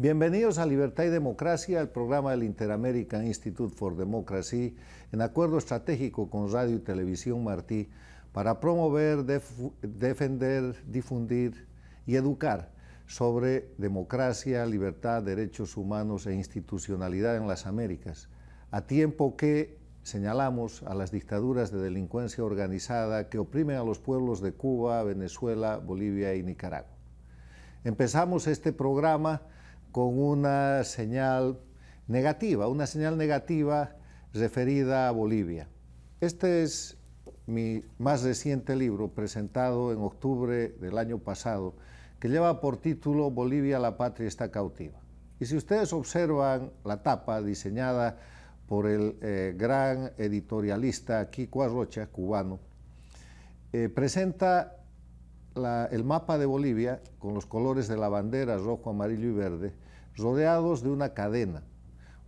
Bienvenidos a Libertad y Democracia, el programa del Interamerican Institute for Democracy, en acuerdo estratégico con Radio y Televisión Martí, para promover, defender, difundir y educar sobre democracia, libertad, derechos humanos e institucionalidad en las Américas, a tiempo que señalamos a las dictaduras de delincuencia organizada que oprimen a los pueblos de Cuba, Venezuela, Bolivia y Nicaragua. Empezamos este programa con una señal negativa, una señal negativa referida a Bolivia. Este es mi más reciente libro, presentado en octubre del año pasado, que lleva por título Bolivia, la patria está cautiva. Y si ustedes observan la tapa diseñada por el eh, gran editorialista Kiko Arrocha, cubano, eh, presenta el mapa de Bolivia con los colores de la bandera rojo, amarillo y verde, rodeados de una cadena,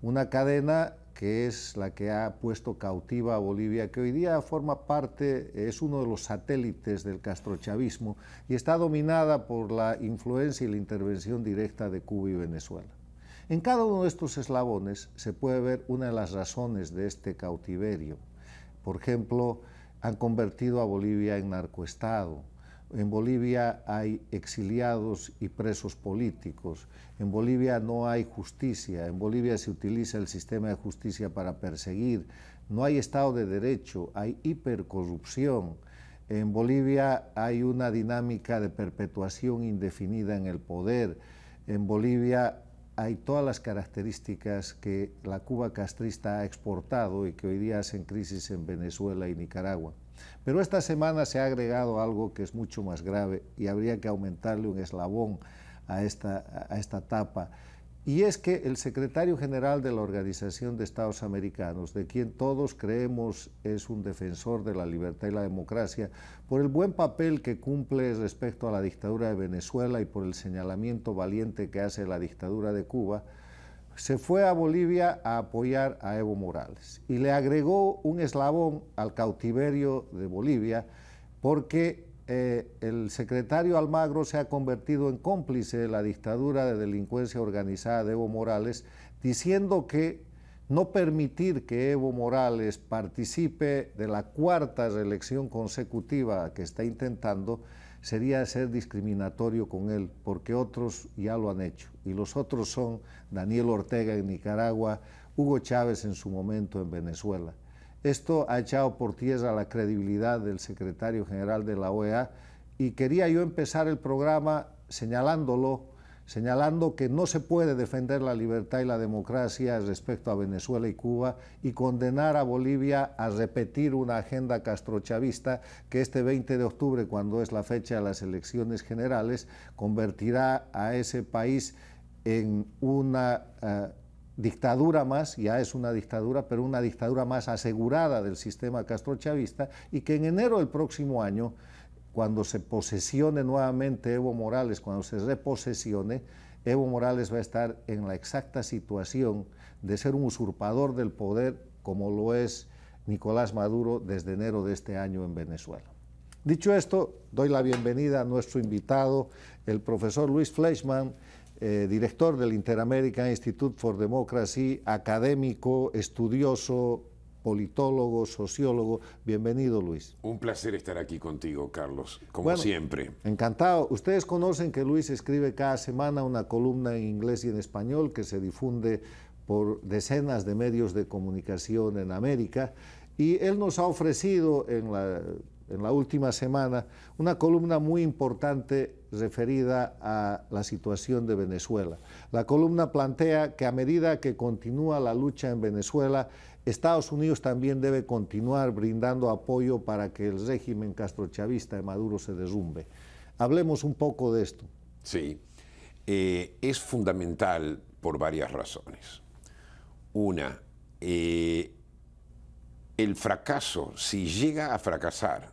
una cadena que es la que ha puesto cautiva a Bolivia, que hoy día forma parte, es uno de los satélites del castrochavismo y está dominada por la influencia y la intervención directa de Cuba y Venezuela. En cada uno de estos eslabones se puede ver una de las razones de este cautiverio. Por ejemplo, han convertido a Bolivia en narcoestado, en Bolivia hay exiliados y presos políticos. En Bolivia no hay justicia. En Bolivia se utiliza el sistema de justicia para perseguir. No hay Estado de Derecho. Hay hipercorrupción. En Bolivia hay una dinámica de perpetuación indefinida en el poder. En Bolivia hay todas las características que la Cuba castrista ha exportado y que hoy día hacen crisis en Venezuela y Nicaragua. Pero esta semana se ha agregado algo que es mucho más grave y habría que aumentarle un eslabón a esta, a etapa. Y es que el secretario general de la Organización de Estados Americanos, de quien todos creemos es un defensor de la libertad y la democracia, por el buen papel que cumple respecto a la dictadura de Venezuela y por el señalamiento valiente que hace la dictadura de Cuba, se fue a Bolivia a apoyar a Evo Morales y le agregó un eslabón al cautiverio de Bolivia porque eh, el secretario Almagro se ha convertido en cómplice de la dictadura de delincuencia organizada de Evo Morales, diciendo que no permitir que Evo Morales participe de la cuarta reelección consecutiva que está intentando sería ser discriminatorio con él, porque otros ya lo han hecho y los otros son Daniel Ortega en Nicaragua, Hugo Chávez en su momento en Venezuela. Esto ha echado por tierra la credibilidad del secretario general de la OEA y quería yo empezar el programa señalándolo, señalando que no se puede defender la libertad y la democracia respecto a Venezuela y Cuba y condenar a Bolivia a repetir una agenda castrochavista que este 20 de octubre, cuando es la fecha de las elecciones generales, convertirá a ese país en una eh, dictadura más, ya es una dictadura, pero una dictadura más asegurada del sistema Castro Chavista y que en enero del próximo año, cuando se posesione nuevamente Evo Morales, cuando se reposesione, Evo Morales va a estar en la exacta situación de ser un usurpador del poder como lo es Nicolás Maduro desde enero de este año en Venezuela. Dicho esto, doy la bienvenida a nuestro invitado, el profesor Luis Fleischmann, eh, director del Interamerican Institute for Democracy, académico, estudioso, politólogo, sociólogo. Bienvenido, Luis. Un placer estar aquí contigo, Carlos, como siempre. Encantado. Ustedes conocen que Luis escribe cada semana una columna en inglés y en español que se difunde por decenas de medios de comunicación en América. Y él nos ha ofrecido en la en la última semana, una columna muy importante referida a la situación de Venezuela. La columna plantea que a medida que continúa la lucha en Venezuela, Estados Unidos también debe continuar brindando apoyo para que el régimen castrochavista de Maduro se derrumbe. Hablemos un poco de esto. Sí, eh, es fundamental por varias razones. Una, eh, el fracaso, si llega a fracasar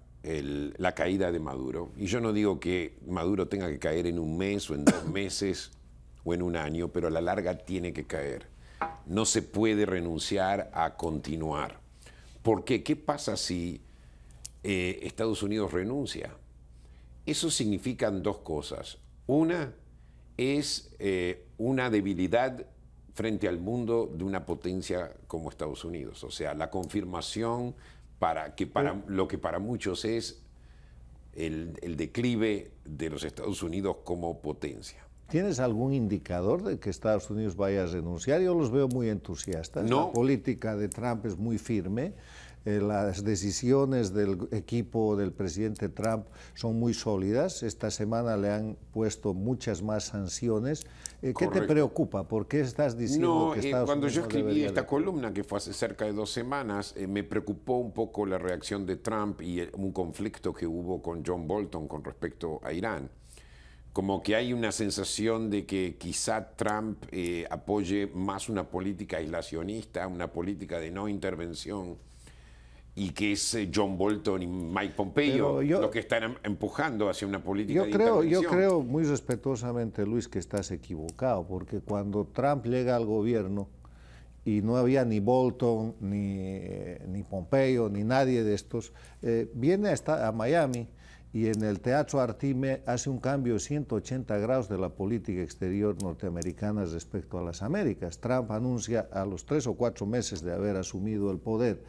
la caída de Maduro. Y yo no digo que Maduro tenga que caer en un mes o en dos meses o en un año, pero a la larga tiene que caer. No se puede renunciar a continuar. ¿Por qué? ¿Qué pasa si eh, Estados Unidos renuncia? Eso significan dos cosas. Una es eh, una debilidad frente al mundo de una potencia como Estados Unidos, o sea, la confirmación para, que para lo que para muchos es el, declive de los Estados Unidos como potencia. ¿Tienes algún indicador de que Estados Unidos vaya a renunciar? Yo los veo muy entusiastas. La política de Trump es muy firme. Eh, las decisiones del equipo del presidente Trump son muy sólidas. Esta semana le han puesto muchas más sanciones. Eh, ¿Qué te preocupa? ¿Por qué estás diciendo que eh, Estados cuando yo escribí esta columna, que fue hace cerca de dos semanas, me preocupó un poco la reacción de Trump y un conflicto que hubo con John Bolton con respecto a Irán como que hay una sensación de que quizá Trump apoye más una política aislacionista, una política de no intervención y que es eh, John Bolton y Mike Pompeo yo, los que están em, empujando hacia una política yo de creo, Yo creo muy respetuosamente, Luis, que estás equivocado, porque cuando Trump llega al gobierno y no había ni Bolton, ni, eh, ni Pompeo, ni nadie de estos, eh, viene a, a Miami y en el Teatro Artime hace un cambio de 180 grados de la política exterior norteamericana respecto a las Américas. Trump anuncia a los tres o cuatro meses de haber asumido el poder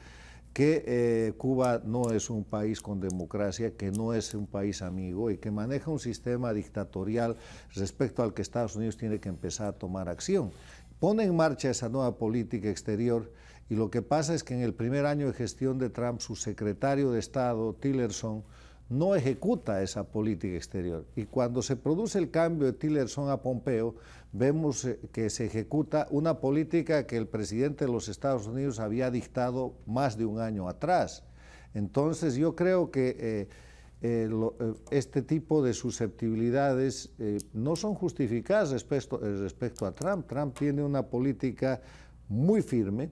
que eh, Cuba no es un país con democracia, que no es un país amigo y que maneja un sistema dictatorial respecto al que Estados Unidos tiene que empezar a tomar acción. Pone en marcha esa nueva política exterior y lo que pasa es que en el primer año de gestión de Trump, su secretario de Estado, Tillerson, no ejecuta esa política exterior. Y cuando se produce el cambio de Tillerson a Pompeo, vemos eh, que se ejecuta una política que el presidente de los Estados Unidos había dictado más de un año atrás. Entonces yo creo que eh, eh, este tipo de susceptibilidades no son justificadas respecto, respecto a Trump. Trump tiene una política muy firme,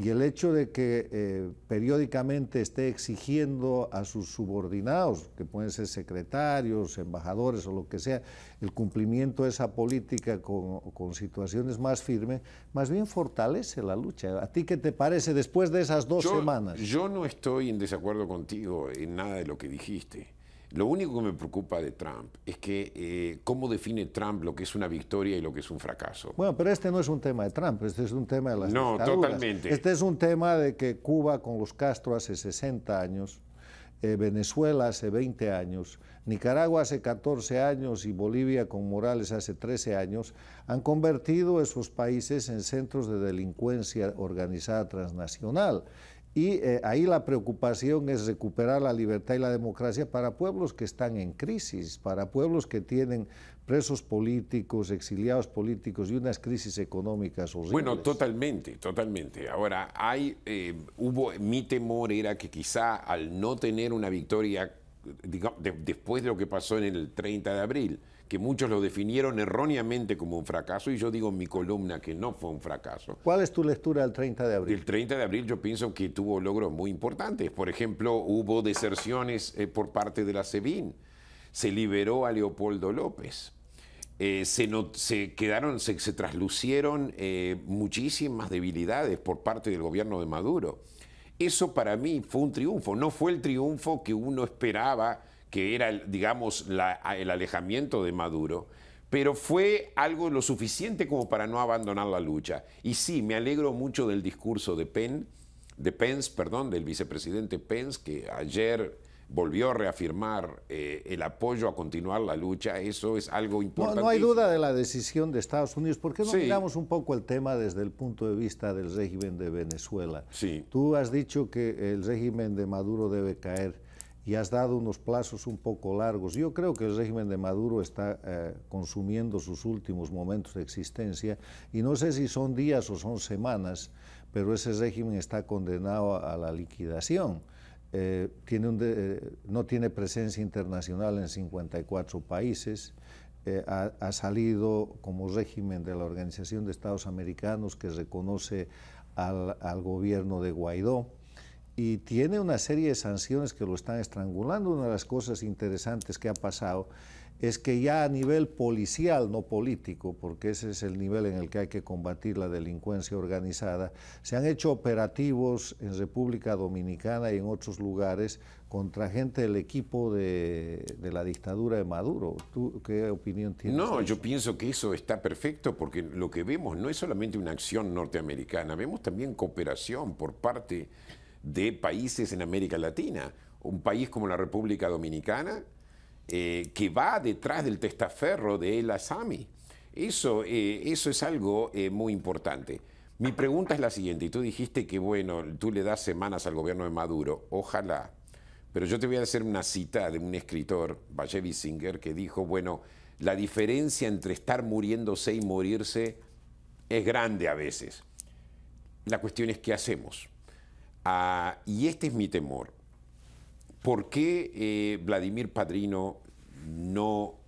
y el hecho de que eh, periódicamente esté exigiendo a sus subordinados, que pueden ser secretarios, embajadores o lo que sea, el cumplimiento de esa política con, situaciones más firmes, más bien fortalece la lucha. ¿A ti qué te parece después de esas dos semanas? Yo no estoy en desacuerdo contigo en nada de lo que dijiste. Lo único que me preocupa de Trump es que eh, cómo define Trump lo que es una victoria y lo que es un fracaso. Bueno, pero este no es un tema de Trump, este es un tema de las No, totalmente. Este es un tema de que Cuba con los Castro hace 60 años, eh, Venezuela hace 20 años, Nicaragua hace 14 años y Bolivia con Morales hace 13 años, han convertido esos países en centros de delincuencia organizada transnacional. Y eh, ahí la preocupación es recuperar la libertad y la democracia para pueblos que están en crisis, para pueblos que tienen presos políticos, exiliados políticos y unas crisis económicas horribles. Bueno, totalmente, totalmente. Ahora, hay, eh, hubo, mi temor era que quizá al no tener una victoria, después de lo que pasó en el 30 de abril, que muchos lo definieron erróneamente como un fracaso, y yo digo en mi columna que no fue un fracaso. ¿Cuál es tu lectura del 30 de abril? El 30 de abril yo pienso que tuvo logros muy importantes. Por ejemplo, hubo deserciones eh, por parte de la SEBIN. Se liberó a Leopoldo López. Eh, se, quedaron, se, traslucieron eh, muchísimas debilidades por parte del gobierno de Maduro. Eso para mí fue un triunfo, no fue el triunfo que uno esperaba que era, digamos, la, el alejamiento de Maduro, pero fue algo lo suficiente como para no abandonar la lucha. Y sí, me alegro mucho del discurso de, de Pence, perdón, del vicepresidente Pence, que ayer volvió a reafirmar eh, el apoyo a continuar la lucha, eso es algo importante. No, no, hay duda de la decisión de Estados Unidos. ¿Por qué no miramos un poco el tema desde el punto de vista del régimen de Venezuela? Sí. Tú has dicho que el régimen de Maduro debe caer y has dado unos plazos un poco largos. Yo creo que el régimen de Maduro está eh, consumiendo sus últimos momentos de existencia y no sé si son días o son semanas, pero ese régimen está condenado a, la liquidación. Eh, tiene eh, no tiene presencia internacional en 54 países. Ha, salido como régimen de la Organización de Estados Americanos que reconoce al, gobierno de Guaidó y tiene una serie de sanciones que lo están estrangulando. Una de las cosas interesantes que ha pasado es que ya a nivel policial, no político, porque ese es el nivel en el que hay que combatir la delincuencia organizada, se han hecho operativos en República Dominicana y en otros lugares contra gente del equipo de, la dictadura de Maduro. qué opinión tienes? No, yo pienso que eso está perfecto porque lo que vemos no es solamente una acción norteamericana, vemos también cooperación por parte de países en América Latina. Un país como la República Dominicana, eh, que va detrás del testaferro de El Asami. Eso, eh, eso es algo eh, muy importante. Mi pregunta es la siguiente, y tú dijiste que, bueno, tú le das semanas al gobierno de Maduro, ojalá, pero yo te voy a hacer una cita de un escritor, Valle Singer, que dijo, bueno, la diferencia entre estar muriéndose y morirse es grande a veces. La cuestión es qué hacemos. Ah, y este es mi temor. ¿Por qué eh, Vladimir Padrino no,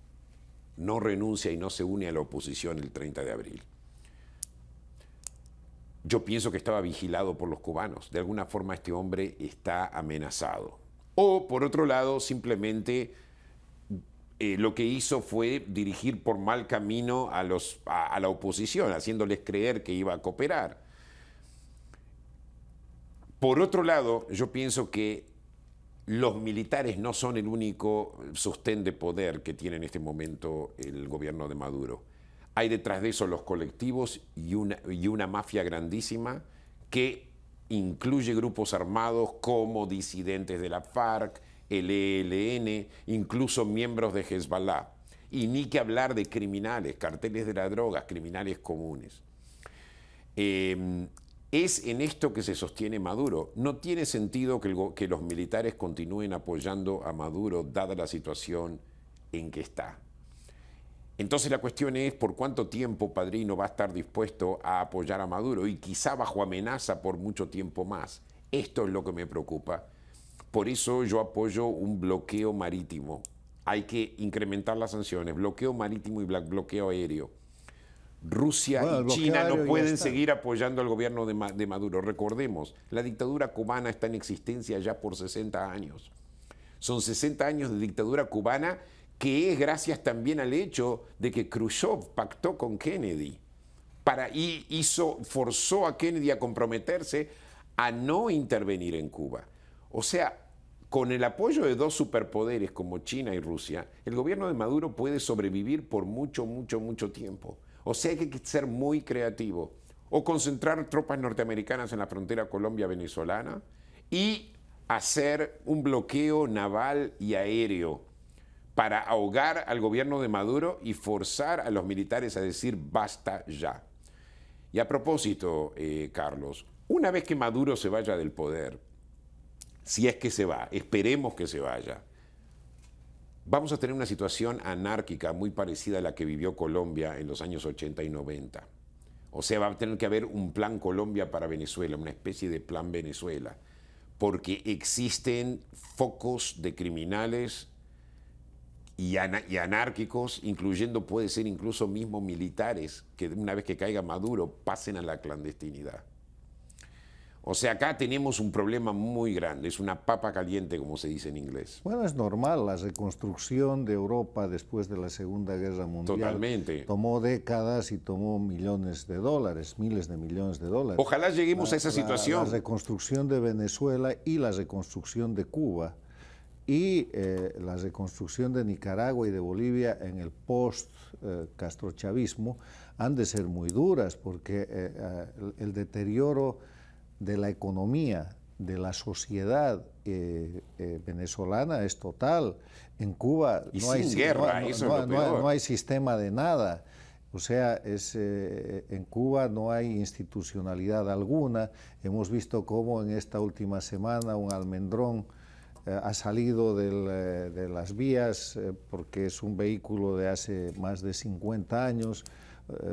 renuncia y no se une a la oposición el 30 de abril? Yo pienso que estaba vigilado por los cubanos. De alguna forma este hombre está amenazado. O por otro lado, simplemente eh, lo que hizo fue dirigir por mal camino a la oposición, haciéndoles creer que iba a cooperar. Por otro lado, yo pienso que los militares no son el único sostén de poder que tiene en este momento el gobierno de Maduro. Hay detrás de eso los colectivos y una, mafia grandísima que incluye grupos armados como disidentes de la FARC, el ELN, incluso miembros de Hezbollah. Y ni que hablar de criminales, carteles de la droga, criminales comunes. Em, es en esto que se sostiene Maduro. No tiene sentido que, los militares continúen apoyando a Maduro dada la situación en que está. Entonces la cuestión es por cuánto tiempo Padrino va a estar dispuesto a apoyar a Maduro y quizá bajo amenaza por mucho tiempo más. Esto es lo que me preocupa. Por eso yo apoyo un bloqueo marítimo. Hay que incrementar las sanciones, bloqueo marítimo y bloqueo aéreo. Rusia y China no pueden seguir apoyando al gobierno de, Maduro. Recordemos, la dictadura cubana está en existencia ya por 60 años. Son 60 años de dictadura cubana que es gracias también al hecho de que Khrushchev pactó con Kennedy para, y hizo, forzó a Kennedy a comprometerse a no intervenir en Cuba. O sea, con el apoyo de dos superpoderes como China y Rusia, el gobierno de Maduro puede sobrevivir por mucho, mucho, mucho tiempo. O sea hay que ser muy creativo. O concentrar tropas norteamericanas en la frontera Colombia-Venezolana y hacer un bloqueo naval y aéreo para ahogar al gobierno de Maduro y forzar a los militares a decir basta ya. Y a propósito, eh, Carlos, una vez que Maduro se vaya del poder, si es que se va, esperemos que se vaya, vamos a tener una situación anárquica muy parecida a la que vivió Colombia en los años 80 y 90. O sea, va a tener que haber un plan Colombia para Venezuela, una especie de plan Venezuela, porque existen focos de criminales y, anárquicos, incluyendo puede ser incluso mismo militares, que una vez que caiga Maduro pasen a la clandestinidad. O sea, acá tenemos un problema muy grande, es una papa caliente, como se dice en inglés. Bueno, es normal, la reconstrucción de Europa después de la Segunda Guerra Mundial tomó décadas y tomó millones de dólares, miles de millones de dólares. Ojalá lleguemos a esa situación. La, reconstrucción de Venezuela y la reconstrucción de Cuba y eh, la reconstrucción de Nicaragua y de Bolivia en el post-castrochavismo han de ser muy duras porque eh, eh, el deterioro de la economía de la sociedad eh, eh, venezolana es total. En Cuba no, hay, guerra, no, hay, sistema de nada. O sea, es, eh, en Cuba no hay institucionalidad alguna. Hemos visto cómo en esta última semana un almendrón ha salido de las vías porque es un vehículo de hace más de 50 años,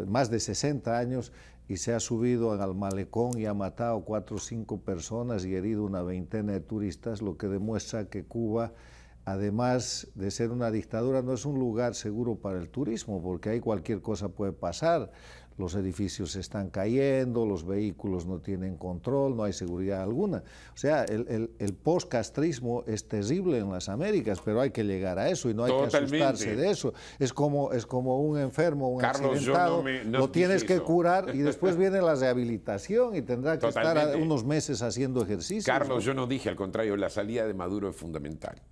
más de 60 años, y se ha subido al malecón y ha matado cuatro o cinco personas y herido una veintena de turistas, lo que demuestra que Cuba, además de ser una dictadura, no es un lugar seguro para el turismo, porque ahí cualquier cosa puede pasar los edificios están cayendo, los vehículos no tienen control, no hay seguridad alguna. O sea, el, post-castrismo es terrible en las Américas, pero hay que llegar a eso y no hay que asustarse de eso. Es como, es como un enfermo, un accidentado, no lo tienes que curar y después viene la rehabilitación y tendrá que estar unos meses haciendo ejercicio. Carlos, yo no dije, al contrario, la salida de Maduro es fundamental.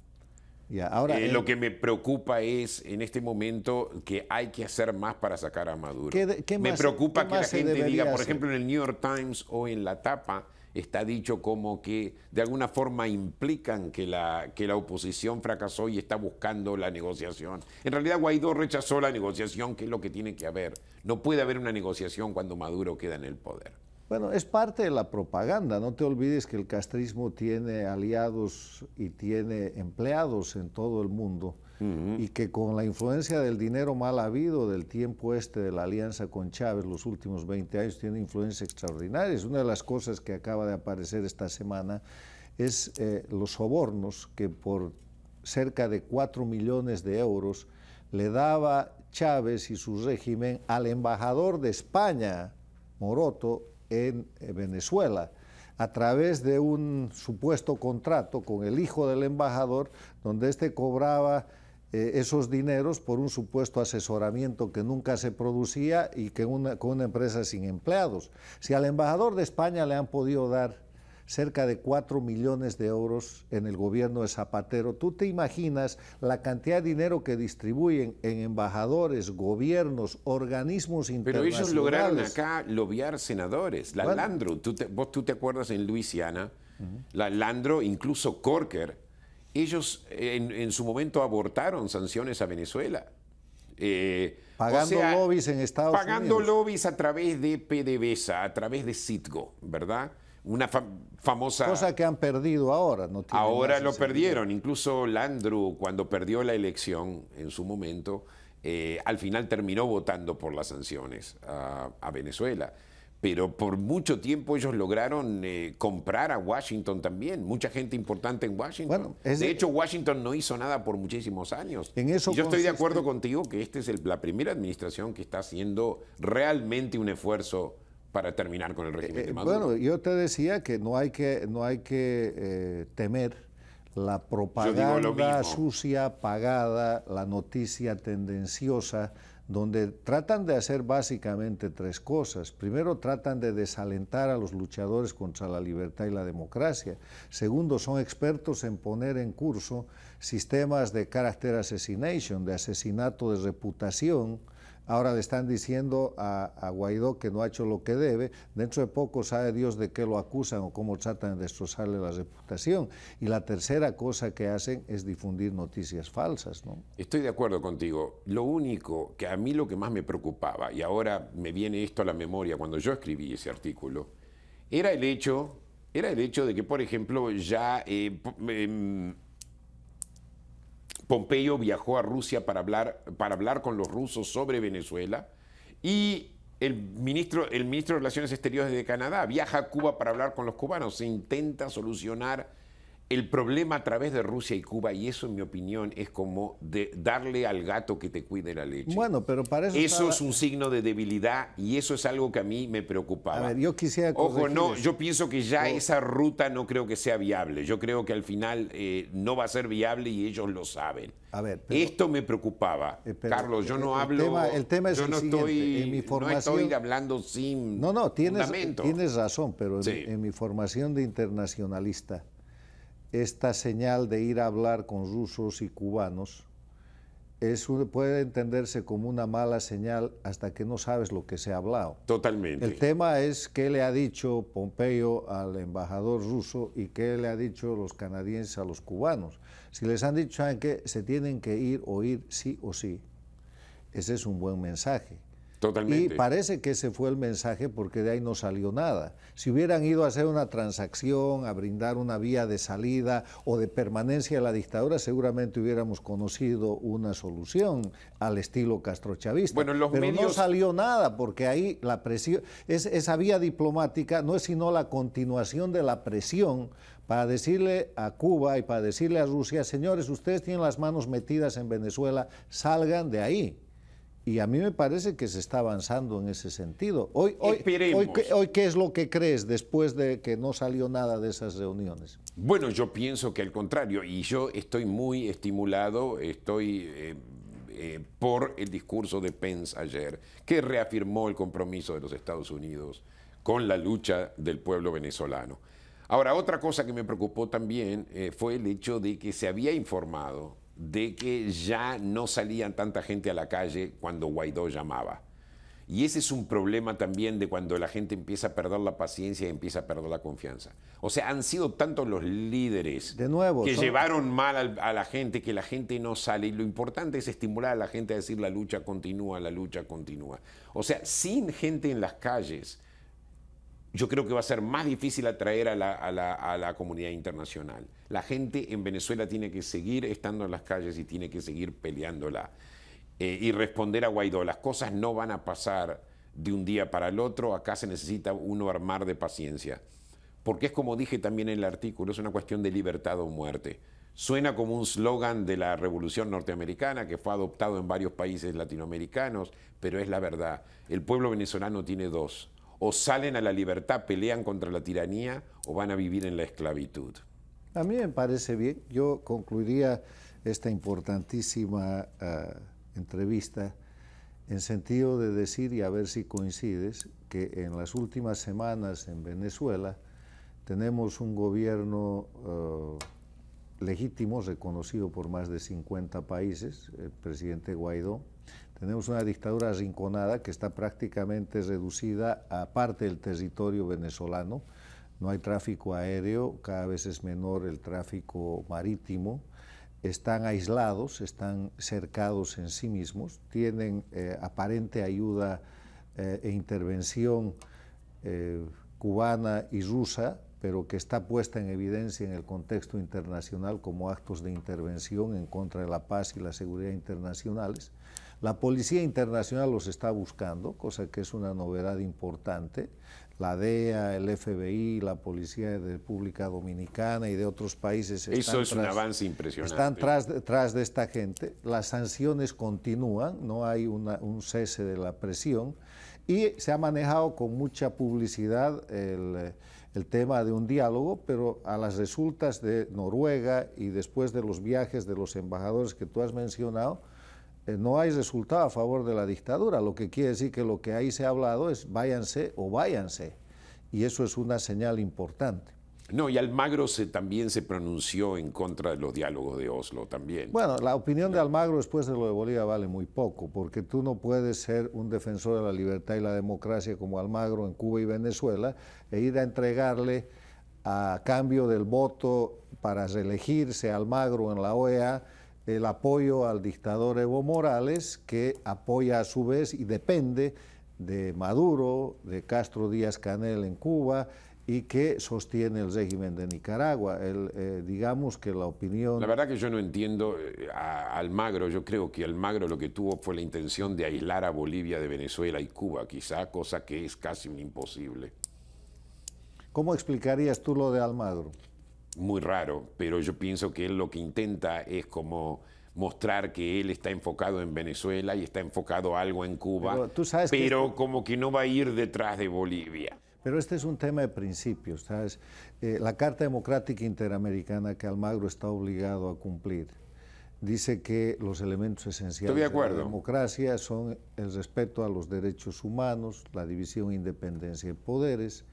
Eh, lo que me preocupa es en este momento que hay que hacer más para sacar a Maduro. me preocupa que la gente diga, por ejemplo, en el New York Times o en la tapa está dicho como que de alguna forma implican que la, que la oposición fracasó y está buscando la negociación. En realidad Guaidó rechazó la negociación, que es lo que tiene que haber. No puede haber una negociación cuando Maduro queda en el poder. Bueno, es parte de la propaganda. No te olvides que el castrismo tiene aliados y tiene empleados en todo el mundo y que con la influencia del dinero mal habido del tiempo este de la alianza con Chávez los últimos 20 años tiene influencia extraordinaria. una de las cosas que acaba de aparecer esta semana es eh, los sobornos que por cerca de 4 millones de euros le daba Chávez y su régimen al embajador de España, Moroto, en eh, Venezuela a través de un supuesto contrato con el hijo del embajador, donde éste cobraba eh, esos dineros por un supuesto asesoramiento que nunca se producía y que con una empresa sin empleados. Si al embajador de España le han podido dar cerca de 4 millones de euros en el gobierno de Zapatero. ¿Tú te imaginas la cantidad de dinero que distribuyen en embajadores, gobiernos, organismos internacionales? Pero ellos lograron acá lobiar senadores. La Landro, ¿tú te, vos tú te acuerdas en Luisiana, la Landro, incluso Corker, ellos en, su momento abortaron sanciones a Venezuela. Eh, pagando lobbies en Estados Unidos. Pagando lobbies a través de PDVSA, a través de Citgo, ¿verdad? una famosa... Cosa que han perdido ahora. No ahora lo perdieron. Incluso Landru, cuando perdió la elección en su momento, eh, al final terminó votando por las sanciones a, Venezuela. Pero por mucho tiempo ellos lograron eh, comprar a Washington también, mucha gente importante en Washington. de, hecho, Washington no hizo nada por muchísimos años. yo estoy de acuerdo contigo que esta es la primera administración que está haciendo realmente un esfuerzo para terminar con el eh, régimen eh, de Maduro. Bueno, yo te decía que no hay que, no hay que eh, temer la propaganda sucia, pagada, la noticia tendenciosa, donde tratan de hacer básicamente tres cosas. Primero, tratan de desalentar a los luchadores contra la libertad y la democracia. Segundo, son expertos en poner en curso sistemas de carácter assassination, de asesinato de reputación, Ahora le están diciendo a, Guaidó que no ha hecho lo que debe. Dentro de poco sabe Dios de qué lo acusan o cómo tratan de destrozarle la reputación. Y la tercera cosa que hacen es difundir noticias falsas. Estoy de acuerdo contigo. Lo único que a mí lo que más me preocupaba, y ahora me viene esto a la memoria cuando yo escribí ese artículo, era el hecho, era el hecho de que, por ejemplo, ya... Eh, em, Pompeyo viajó a Rusia para hablar, para hablar con los rusos sobre Venezuela y el ministro, el ministro de Relaciones Exteriores de Canadá viaja a Cuba para hablar con los cubanos. Se intenta solucionar el problema a través de Rusia y Cuba, y eso en mi opinión es como de darle al gato que te cuide la leche. Bueno, pero para eso... Eso es un signo de debilidad y eso es algo que a mí me preocupaba. A ver, yo quisiera... Ojo, no, yo pienso que ya esa ruta no creo que sea viable. Yo creo que al final eh, no va a ser viable y ellos lo saben. A ver, Esto me preocupaba. Eh, Carlos, yo no hablo... el tema es yo no Estoy, en mi formación... no estoy hablando sin No, no, tienes, razón, pero en mi formación de internacionalista esta señal de ir a hablar con rusos y cubanos puede entenderse como una mala señal hasta que no sabes lo que se ha hablado. Totalmente. El tema es qué le ha dicho Pompeo al embajador ruso y qué le ha dicho los canadienses a los cubanos. Si les han dicho, que Se tienen que ir o ir sí o sí. Ese es un buen mensaje. Y parece que ese fue el mensaje porque de ahí no salió nada. Si hubieran ido a hacer una transacción, a brindar una vía de salida o de permanencia a la dictadura, seguramente hubiéramos conocido una solución al estilo castrochavista. Pero no salió nada porque ahí la presión, es, esa vía diplomática no es sino la continuación de la presión para decirle a Cuba y para decirle a Rusia, señores, ustedes tienen las manos metidas en Venezuela, salgan de ahí. Y a mí me parece que se está avanzando en ese sentido. Hoy, hoy, hoy, ¿qué es lo que crees después de que no salió nada de esas reuniones? Bueno, yo pienso que al contrario, y yo estoy muy estimulado, estoy eh, eh, por el discurso de Pence ayer, que reafirmó el compromiso de los Estados Unidos con la lucha del pueblo venezolano. Ahora, otra cosa que me preocupó también eh, fue el hecho de que se había informado de que ya no salían tanta gente a la calle cuando Guaidó llamaba. Y ese es un problema también de cuando la gente empieza a perder la paciencia y empieza a perder la confianza. O sea, han sido tantos los líderes de nuevo, que llevaron mal a la gente que la gente no sale. Y lo importante es estimular a la gente a decir la lucha continúa, la lucha continúa. O sea, sin gente en las calles, yo creo que va a ser más difícil atraer a la, comunidad internacional. La gente en Venezuela tiene que seguir estando en las calles y tiene que seguir peleándola eh, y responder a Guaidó. Las cosas no van a pasar de un día para el otro, acá se necesita uno armar de paciencia. Porque es como dije también en el artículo, es una cuestión de libertad o muerte. Suena como un slogan de la Revolución Norteamericana que fue adoptado en varios países latinoamericanos, pero es la verdad. El pueblo venezolano tiene dos, o salen a la libertad, pelean contra la tiranía o van a vivir en la esclavitud. A mí me parece bien, yo concluiría esta importantísima ah, entrevista en sentido de decir, y a ver si coincides, que en las últimas semanas en Venezuela tenemos un gobierno ah, legítimo, reconocido por más de 50 países, el presidente Guaidó, tenemos una dictadura arrinconada que está prácticamente reducida a parte del territorio venezolano. No hay tráfico aéreo, cada vez es menor el tráfico marítimo. Están aislados, están cercados en sí mismos, tienen eh, aparente ayuda eh, e intervención eh, cubana y rusa, pero que está puesta en evidencia en el contexto internacional como actos de intervención en contra de la paz y la seguridad internacionales. La Policía Internacional los está buscando, cosa que es una novedad importante. La DEA, el FBI, la Policía de República Dominicana y de otros países. Están Eso es tras, avance Están de esta gente. Las sanciones continúan, no hay un cese de la presión. Y se ha manejado con mucha publicidad el tema de un diálogo, pero a las resultas de Noruega y después de los viajes de los embajadores que tú has mencionado, eh, no hay resultado a favor de la dictadura, lo que quiere decir que lo que ahí se ha hablado es váyanse o váyanse, y eso es una señal importante. No, y Almagro también se pronunció en contra de los diálogos de Oslo también. Bueno, la opinión de Almagro después de lo de Bolivia vale muy poco, porque tú no puedes ser un defensor de la libertad y la democracia como Almagro en Cuba y Venezuela e ir a entregarle a cambio del voto para reelegirse Almagro en la OEA el apoyo al dictador Evo Morales, que apoya a su vez y depende de Maduro, de Castro Díaz Canel en Cuba y que sostiene el régimen de Nicaragua. El, eh, digamos que la opinión... La verdad que yo no entiendo eh, a Almagro, yo creo que Almagro lo que tuvo fue la intención de aislar a Bolivia de Venezuela y Cuba, quizá, cosa que es casi imposible. ¿Cómo explicarías tú lo de Almagro? muy raro, pero yo pienso que él lo que intenta es como mostrar que él está enfocado en Venezuela y está enfocado algo en Cuba, pero, este- como que no va a ir detrás de Bolivia. Pero este es un tema de principios, ¿sabes? Eh, la Carta Democrática Interamericana que Almagro está obligado a cumplir dice que los elementos esenciales de, de, la democracia son el respeto a los derechos humanos, la división, independencia de poderes,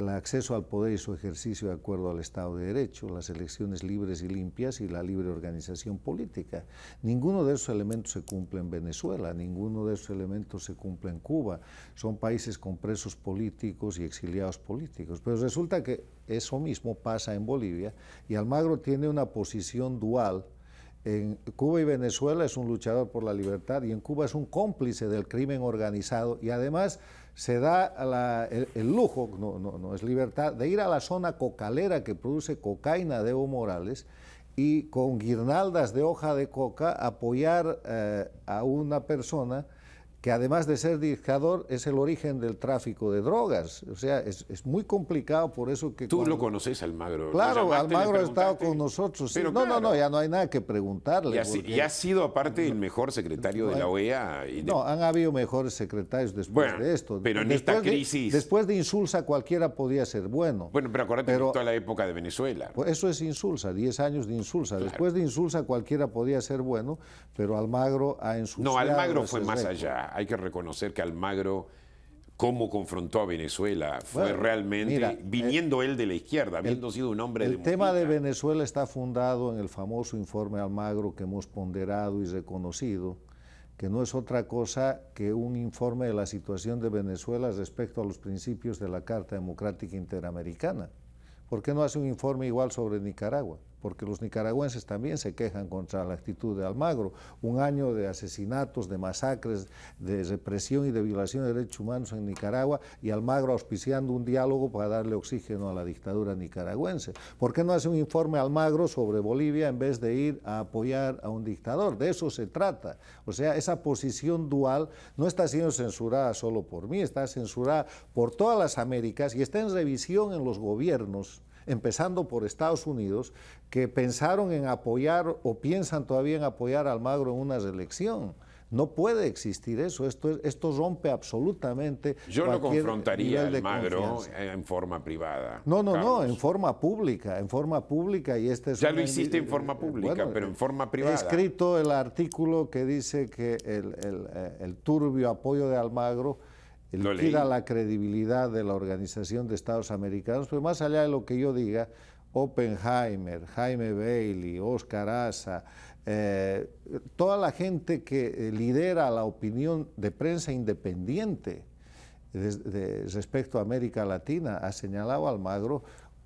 el acceso al poder y su ejercicio de acuerdo al Estado de Derecho, las elecciones libres y limpias y la libre organización política. Ninguno de esos elementos se cumple en Venezuela, ninguno de esos elementos se cumple en Cuba. Son países con presos políticos y exiliados políticos. Pero resulta que eso mismo pasa en Bolivia y Almagro tiene una posición dual. En Cuba y Venezuela es un luchador por la libertad y en Cuba es un cómplice del crimen organizado y además se da el, lujo, no, no, no, es libertad, de ir a la zona cocalera que produce cocaína de Evo Morales y con guirnaldas de hoja de coca apoyar eh, a una persona que además de ser dictador es el origen del tráfico de drogas. O sea, es, muy complicado por eso que... Tú lo conoces, Almagro. Claro, Almagro ha estado con nosotros. No, no, no, ya no hay nada que preguntarle. Y ha, sido aparte el mejor secretario de la OEA. Y No, han habido mejores secretarios después de esto. Pero en esta crisis... después de Insulsa cualquiera podía ser bueno. Bueno, pero acuérdate pero... toda la época de Venezuela. Pues eso es Insulsa, 10 años de Insulsa. Después de Insulsa cualquiera podía ser bueno, pero Almagro ha ensuciado... No, Almagro fue más allá hay que reconocer que Almagro, cómo confrontó a Venezuela, fue realmente, viniendo eh, él de la izquierda, habiendo sido un hombre de... El tema de Venezuela está fundado en el famoso informe Almagro que hemos ponderado y reconocido, que no es otra cosa que un informe de la situación de Venezuela respecto a los principios de la Carta Democrática Interamericana. ¿Por qué no hace un informe igual sobre Nicaragua? porque los nicaragüenses también se quejan contra la actitud de Almagro. Un año de asesinatos, de masacres, de represión y de violación de derechos humanos en Nicaragua y Almagro auspiciando un diálogo para darle oxígeno a la dictadura nicaragüense. ¿Por qué no hace un informe Almagro sobre Bolivia en vez de ir a apoyar a un dictador? De eso se trata. O sea, esa posición dual no está siendo censurada solo por mí, está censurada por todas las Américas y está en revisión en los gobiernos empezando por Estados Unidos, que pensaron en apoyar o piensan todavía en apoyar a Almagro en una reelección. No puede existir eso, esto, esto rompe absolutamente. Yo no confrontaría a Almagro en forma privada. No, no, no, en forma pública, en forma pública y este Ya lo existe en eh, forma eh, pública, pero en forma privada. He escrito el artículo que dice que el eh, turbio apoyo de Almagro el lo la credibilidad de la Organización de Estados Americanos, pero más allá de lo que yo diga, Oppenheimer, Jaime Bailey, Oscar Asa, eh, toda la gente que eh, lidera la opinión de prensa independiente respecto a América Latina, ha señalado a Almagro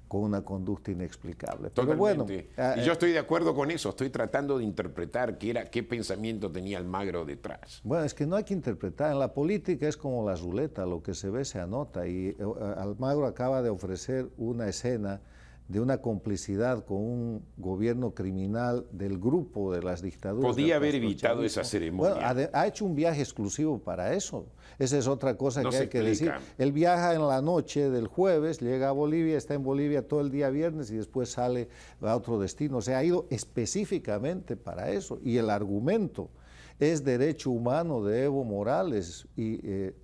con una conducta inexplicable. y eh, yo eh, estoy de acuerdo con eso, estoy tratando de interpretar qué, era, qué pensamiento tenía Almagro detrás. Bueno, es que no hay que interpretar, en la política es como la ruleta, lo que se ve se anota y eh, Almagro acaba de ofrecer una escena de una complicidad con un gobierno criminal del grupo de las dictaduras. Podía haber evitado esa ceremonia. ha, hecho un viaje exclusivo para eso. Esa es otra cosa que hay que decir. Él viaja en la noche del jueves, llega a Bolivia, está en Bolivia todo el día viernes y después sale a otro destino. O sea, ha ido específicamente para eso. Y el argumento es derecho humano de Evo Morales y eh,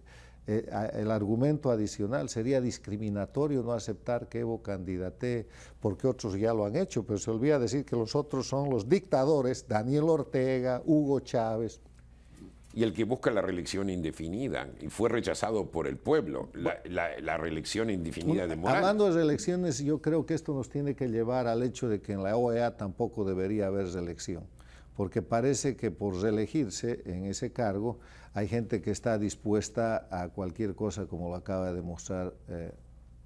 eh, el argumento adicional sería discriminatorio no aceptar que Evo candidate porque otros ya lo han hecho, pero se olvida decir que los otros son los dictadores, Daniel Ortega, Hugo Chávez. Y el que busca la reelección indefinida, y fue rechazado por el pueblo, la, la reelección indefinida de Morales. Hablando de reelecciones, yo creo que esto nos tiene que llevar al hecho de que en la OEA tampoco debería haber reelección porque parece que por reelegirse en ese cargo hay gente que está dispuesta a cualquier cosa, como lo acaba de demostrar eh,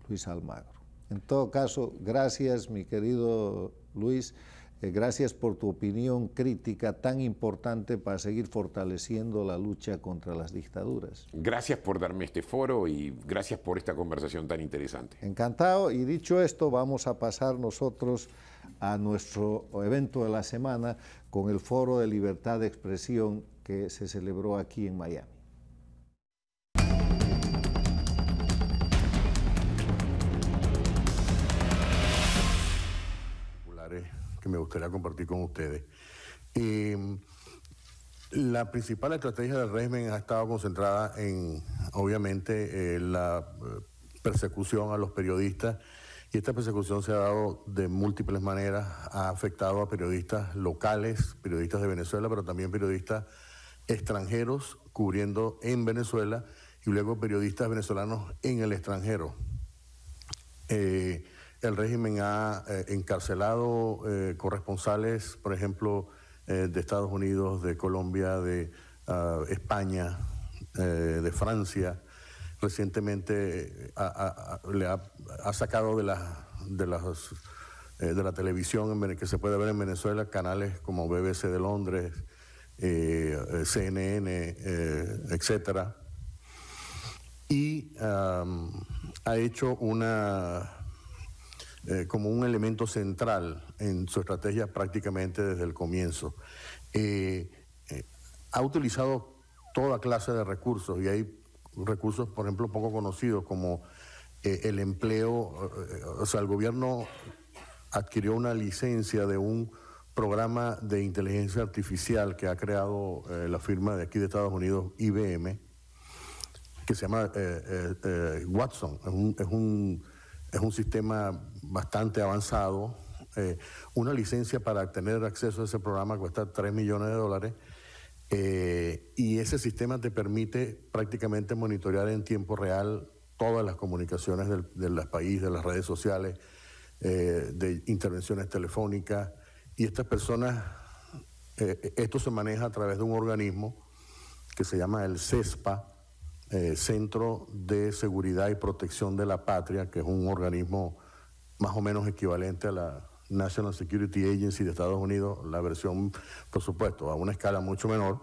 Luis Almagro. En todo caso, gracias, mi querido Luis, eh, gracias por tu opinión crítica tan importante para seguir fortaleciendo la lucha contra las dictaduras. Gracias por darme este foro y gracias por esta conversación tan interesante. Encantado, y dicho esto, vamos a pasar nosotros a nuestro evento de la semana con el Foro de Libertad de Expresión que se celebró aquí en Miami. que me gustaría compartir con ustedes. Em, la principal estrategia del régimen ha estado concentrada en, obviamente, eh, la eh, persecución a los periodistas y esta persecución se ha dado de múltiples maneras, ha afectado a periodistas locales, periodistas de Venezuela, pero también periodistas extranjeros cubriendo en Venezuela y luego periodistas venezolanos en el extranjero. Eh, el régimen ha eh, encarcelado eh, corresponsales, por ejemplo, de Estados Unidos, de Colombia, de ah, España, de Francia, recientemente le ha, sacado de las de las eh, de la televisión que se puede ver en Venezuela canales como BBC de Londres, eh, CNN, etc. Eh, etcétera, y ha hecho una como un elemento central en su estrategia prácticamente desde el comienzo. ha utilizado toda clase de recursos y hay recursos, por ejemplo, poco conocidos, como eh, el empleo, eh, o sea, el gobierno adquirió una licencia de un programa de inteligencia artificial que ha creado eh, la firma de aquí de Estados Unidos, IBM, que se llama Watson. Es un, es, un, es un sistema bastante avanzado. una licencia para tener acceso a ese programa cuesta 3 millones de dólares eh, y ese sistema te permite prácticamente monitorear en tiempo real todas las comunicaciones del, país, de las redes sociales, eh, de intervenciones telefónicas. Y estas personas, eh, esto se maneja a través de un organismo que se llama el CESPA, Centro de Seguridad y Protección de la Patria, que es un organismo más o menos equivalente a la, National Security Agency de Estados Unidos, la versión, por supuesto, a una escala mucho menor,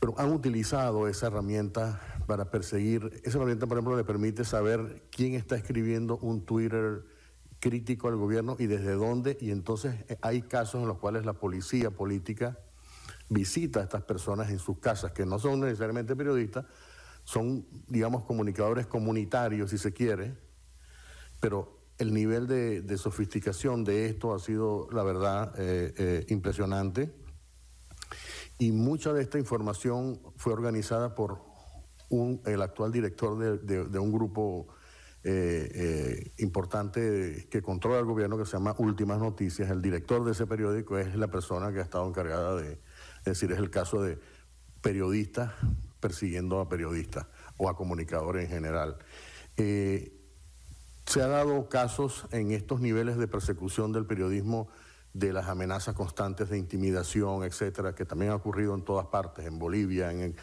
pero han utilizado esa herramienta para perseguir. Esa herramienta, por ejemplo, le permite saber quién está escribiendo un Twitter crítico al gobierno y desde dónde, y entonces eh, hay casos en los cuales la policía política visita a estas personas en sus casas, que no son necesariamente periodistas, son, digamos, comunicadores comunitarios, si se quiere, pero el nivel de, sofisticación de esto ha sido, la verdad, eh, eh, impresionante. Y mucha de esta información fue organizada por un, el actual director de, un grupo eh, importante que controla el gobierno que se llama Últimas Noticias. El director de ese periódico es la persona que ha estado encargada de, es decir, es el caso de periodistas persiguiendo a periodistas o a comunicadores en general. Se ha dado casos en estos niveles de persecución del periodismo de las amenazas constantes de intimidación, etcétera, que también ha ocurrido en todas partes, en Bolivia, en,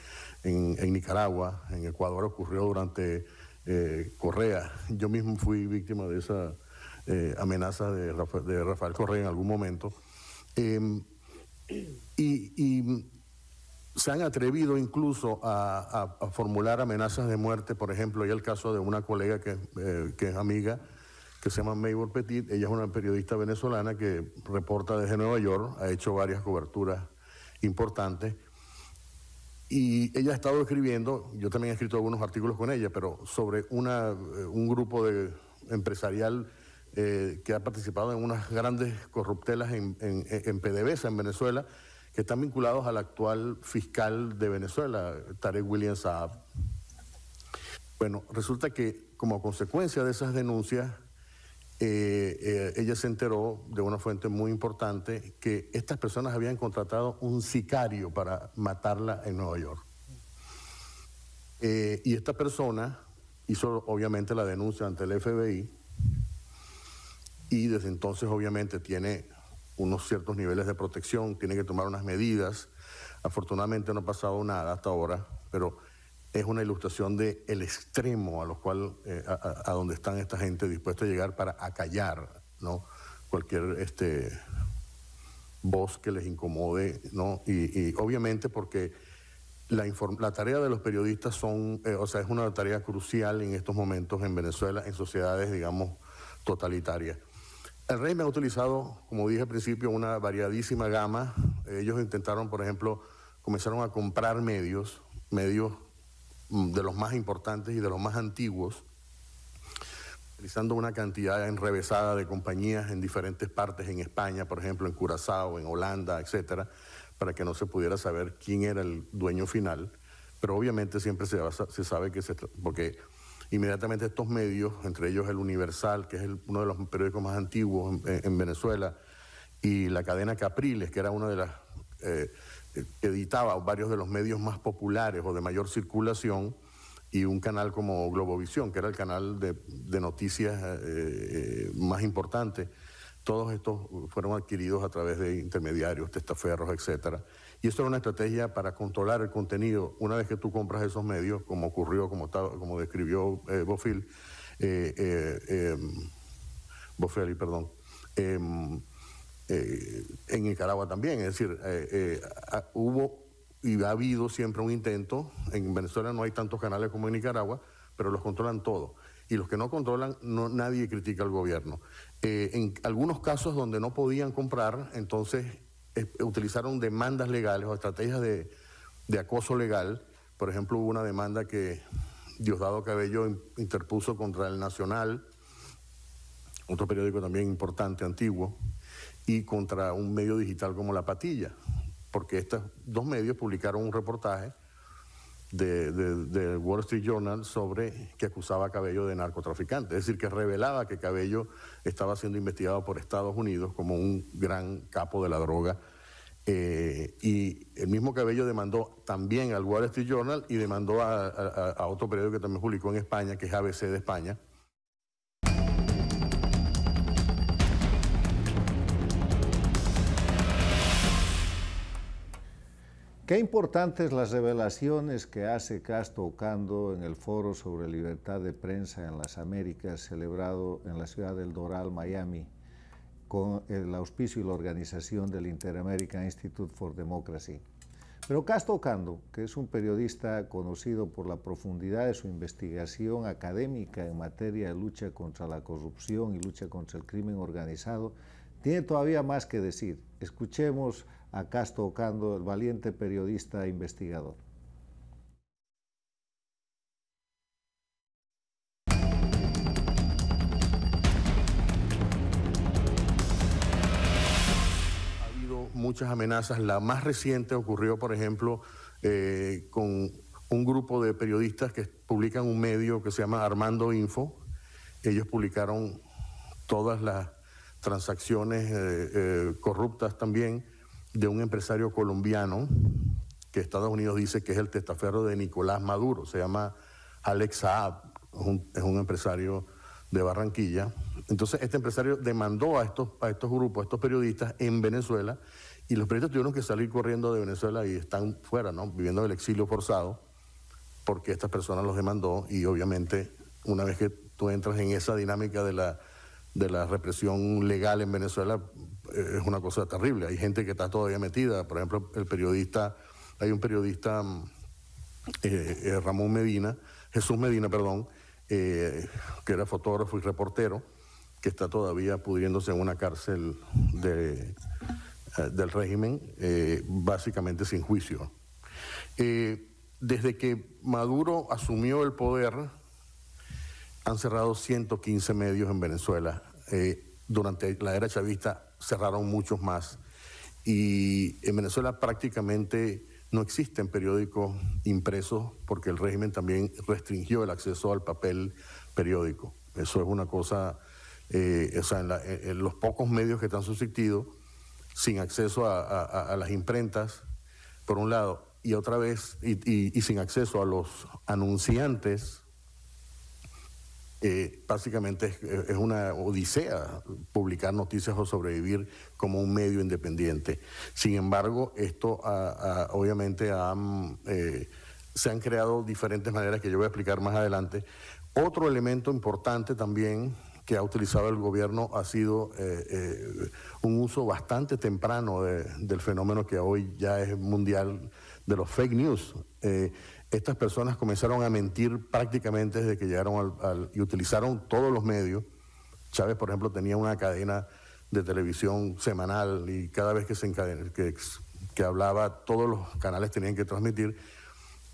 Nicaragua, en Ecuador ocurrió durante eh, Correa. Yo mismo fui víctima de esa eh, amenaza de, Rafael Correa en algún momento. Em, y se han atrevido incluso a, formular amenazas de muerte. Por ejemplo, hay el caso de una colega que, eh, es amiga, que se llama Maybor Petit. Ella es una periodista venezolana que reporta desde Nueva York, ha hecho varias coberturas importantes. Y ella ha estado escribiendo, yo también he escrito algunos artículos con ella, pero sobre una, eh, un grupo de empresarial eh, que ha participado en unas grandes corruptelas en PDVSA en Venezuela que están vinculados al actual fiscal de Venezuela, Tarek William Saab. Bueno, resulta que como consecuencia de esas denuncias, eh, eh, ella se enteró de una fuente muy importante que estas personas habían contratado un sicario para matarla en Nueva York. Eh, y esta persona hizo obviamente la denuncia ante el FBI y desde entonces obviamente tiene unos ciertos niveles de protección, tiene que tomar unas medidas. Afortunadamente no ha pasado nada hasta ahora, pero es una ilustración del el extremo a lo cual, eh, a, donde están esta gente dispuesta a llegar para acallar ¿no? cualquier este, voz que les incomode, ¿no? Y, obviamente porque la, tarea de los periodistas son, eh, o sea, es una tarea crucial en estos momentos en Venezuela, en sociedades, digamos, totalitarias. El rey me ha utilizado, como dije al principio, una variadísima gama. Eh, ellos intentaron, por ejemplo, comenzaron a comprar medios, medios mm, de los más importantes y de los más antiguos, utilizando una cantidad enrevesada de compañías en diferentes partes, en España, por ejemplo, en Curazao, en Holanda, etcétera, para que no se pudiera saber quién era el dueño final. Pero obviamente siempre se, se sabe que se... porque Inmediatamente estos medios, entre ellos el Universal, que es uno de los periódicos más antiguos en, Venezuela, y la cadena Capriles, que era una de las eh, editaba varios de los medios más populares o de mayor circulación, y un canal como Globovisión, que era el canal de, noticias eh, eh, más importante. Todos estos fueron adquiridos a través de intermediarios, testaferros, etcétera. Y esto era una estrategia para controlar el contenido. Una vez que tú compras esos medios, como ocurrió, como, como describió eh, eh, eh em, perdón, em, eh, en Nicaragua también. Es decir, hubo y ha habido siempre un intento. En Venezuela no hay tantos canales como en Nicaragua, pero los controlan todos. Y los que no controlan, no, nadie critica al gobierno. en algunos casos donde no podían comprar, entonces eh, utilizaron demandas legales o estrategias de, de, acoso legal. Por ejemplo, hubo una demanda que Diosdado Cabello interpuso contra el Nacional, otro periódico también importante, antiguo, y contra un medio digital como La Patilla, porque estos dos medios publicaron un reportaje del Wall Street Journal sobre que acusaba a Cabello de narcotraficante, es decir, que revelaba que Cabello estaba siendo investigado por Estados Unidos como un gran capo de la droga. Eh, y el mismo Cabello demandó también al Wall Street Journal y demandó a, a otro periódico que también publicó en España, que es ABC de España, Qué importantes las revelaciones que hace Castro Ocando en el foro sobre libertad de prensa en las Américas celebrado en la ciudad del Doral, Miami, con el auspicio y la organización del Interamerican Institute for Democracy. Pero Castro Ocando, que es un periodista conocido por la profundidad de su investigación académica en materia de lucha contra la corrupción y lucha contra el crimen organizado, tiene todavía más que decir. Escuchemos ...acá tocando el valiente periodista e investigador. Ha habido muchas amenazas. La más reciente ocurrió, por ejemplo, eh, con un grupo de periodistas que publican un medio que se llama Armando Info. Ellos publicaron todas las transacciones eh, eh, corruptas también de un empresario colombiano que Estados Unidos dice que es el testaferro de Nicolás Maduro, se llama Alex Saab, es un, empresario de Barranquilla. Entonces, este empresario demandó a estos, a estos grupos, a estos periodistas en Venezuela, y los periodistas tuvieron que salir corriendo de Venezuela y están fuera, ¿no? Viviendo el exilio forzado, porque estas personas los demandó, y obviamente, una vez que tú entras en esa dinámica de la, de la represión legal en Venezuela, es una cosa terrible. Hay gente que está todavía metida. Por ejemplo, el periodista, hay un periodista, mm, eh, eh, Ramón Medina, Jesús Medina, perdón, eh, que era fotógrafo y reportero, que está todavía pudriéndose en una cárcel del régimen, básicamente sin juicio. desde que Maduro asumió el poder, han cerrado 115 medios en Venezuela. durante la era chavista cerraron muchos más. Y en Venezuela prácticamente no existen periódicos impresos porque el régimen también restringió el acceso al papel periódico. Eso es una cosa, eh, o sea, en, los pocos medios que están subsistidos, sin acceso a, las imprentas, por un lado, y otra vez, y sin acceso a los anunciantes eh, básicamente eh, es, una odisea publicar noticias o sobrevivir como un medio independiente. Sin embargo, esto obviamente mm, eh, se han creado diferentes maneras que yo voy a explicar más adelante. Otro elemento importante también que ha utilizado el gobierno ha sido un uso bastante temprano del fenómeno que hoy ya es mundial de los fake news estas personas comenzaron a mentir prácticamente desde que llegaron al, y utilizaron todos los medios. Chávez, por ejemplo, tenía una cadena de televisión semanal y cada vez que se encaden, que, que hablaba, todos los canales tenían que transmitir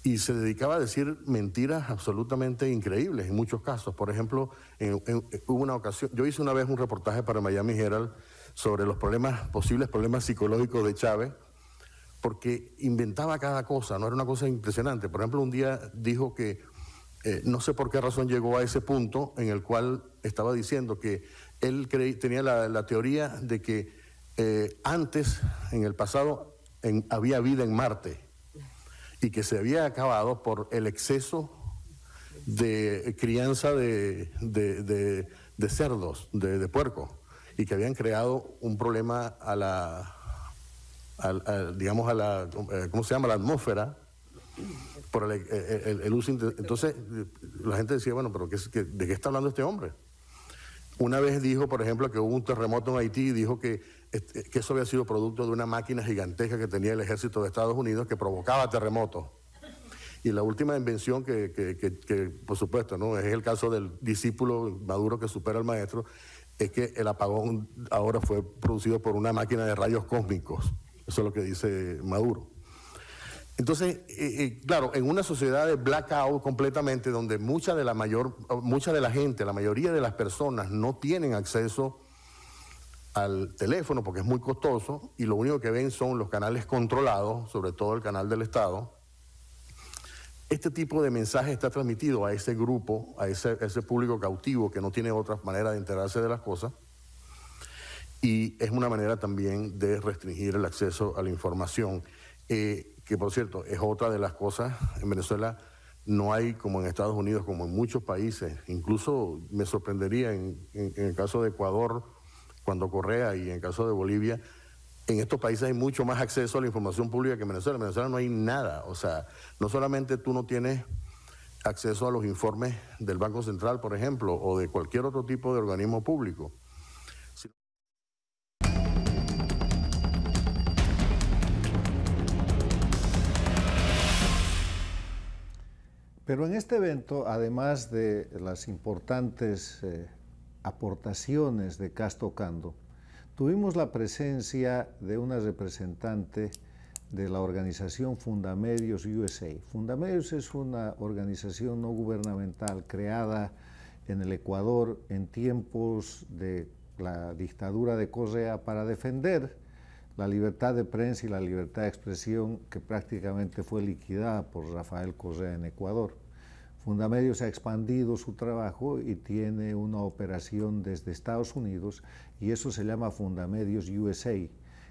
y se dedicaba a decir mentiras absolutamente increíbles en muchos casos. Por ejemplo, hubo una ocasión, yo hice una vez un reportaje para Miami Herald sobre los problemas, posibles problemas psicológicos de Chávez porque inventaba cada cosa, no era una cosa impresionante. Por ejemplo, un día dijo que eh, no sé por qué razón llegó a ese punto en el cual estaba diciendo que él tenía la, teoría de que eh, antes, en el pasado, había vida en Marte y que se había acabado por el exceso de crianza de, de cerdos, de, puerco, y que habían creado un problema a la, digamos, a la, eh, ¿cómo se llama?, la atmósfera por el, eh, eh, el, el uso. Entonces, la gente decía, bueno, pero ¿de qué está hablando este hombre? Una vez dijo, por ejemplo, que hubo un terremoto en Haití y dijo que, este, que eso había sido producto de una máquina gigantesca que tenía el ejército de Estados Unidos que provocaba terremotos. Y la última invención que, que, que, que, por supuesto, ¿no? es el caso del discípulo maduro que supera al maestro, es que el apagón ahora fue producido por una máquina de rayos cósmicos. Eso es lo que dice Maduro. Entonces, eh, eh, claro, en una sociedad de blackout completamente, donde mucha de la mayor, mucha de la gente, la mayoría de las personas no tienen acceso al teléfono porque es muy costoso y lo único que ven son los canales controlados, sobre todo el canal del Estado. Este tipo de mensaje está transmitido a ese grupo, a ese, a ese público cautivo que no tiene otra manera de enterarse de las cosas y es una manera también de restringir el acceso a la información, eh, que por cierto es otra de las cosas. En Venezuela no hay, como en Estados Unidos, como en muchos países, incluso me sorprendería en, en el caso de Ecuador, cuando Correa, y en el caso de Bolivia, en estos países hay mucho más acceso a la información pública que en Venezuela. En Venezuela no hay nada. O sea, no solamente tú no tienes acceso a los informes del Banco Central, por ejemplo, o de cualquier otro tipo de organismo público, Pero en este evento, además de las importantes eh, aportaciones de Casto Cando, tuvimos la presencia de una representante de la organización Fundamedios USA. Fundamedios es una organización no gubernamental creada en el Ecuador en tiempos de la dictadura de Correa para defender la libertad de prensa y la libertad de expresión que prácticamente fue liquidada por Rafael Correa en Ecuador. Fundamedios ha expandido su trabajo y tiene una operación desde Estados Unidos y eso se llama Fundamedios USA,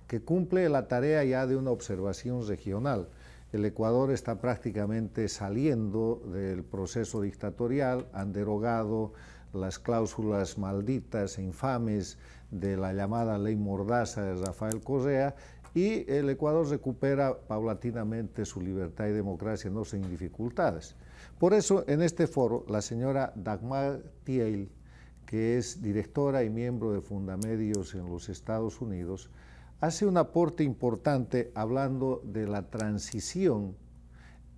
que cumple la tarea ya de una observación regional. El Ecuador está prácticamente saliendo del proceso dictatorial, han derogado las cláusulas malditas e infames de la llamada ley mordaza de Rafael Correa y el Ecuador recupera paulatinamente su libertad y democracia, no sin dificultades. Por eso, en este foro, la señora Dagmar Thiel, que es directora y miembro de Fundamedios en los Estados Unidos, hace un aporte importante hablando de la transición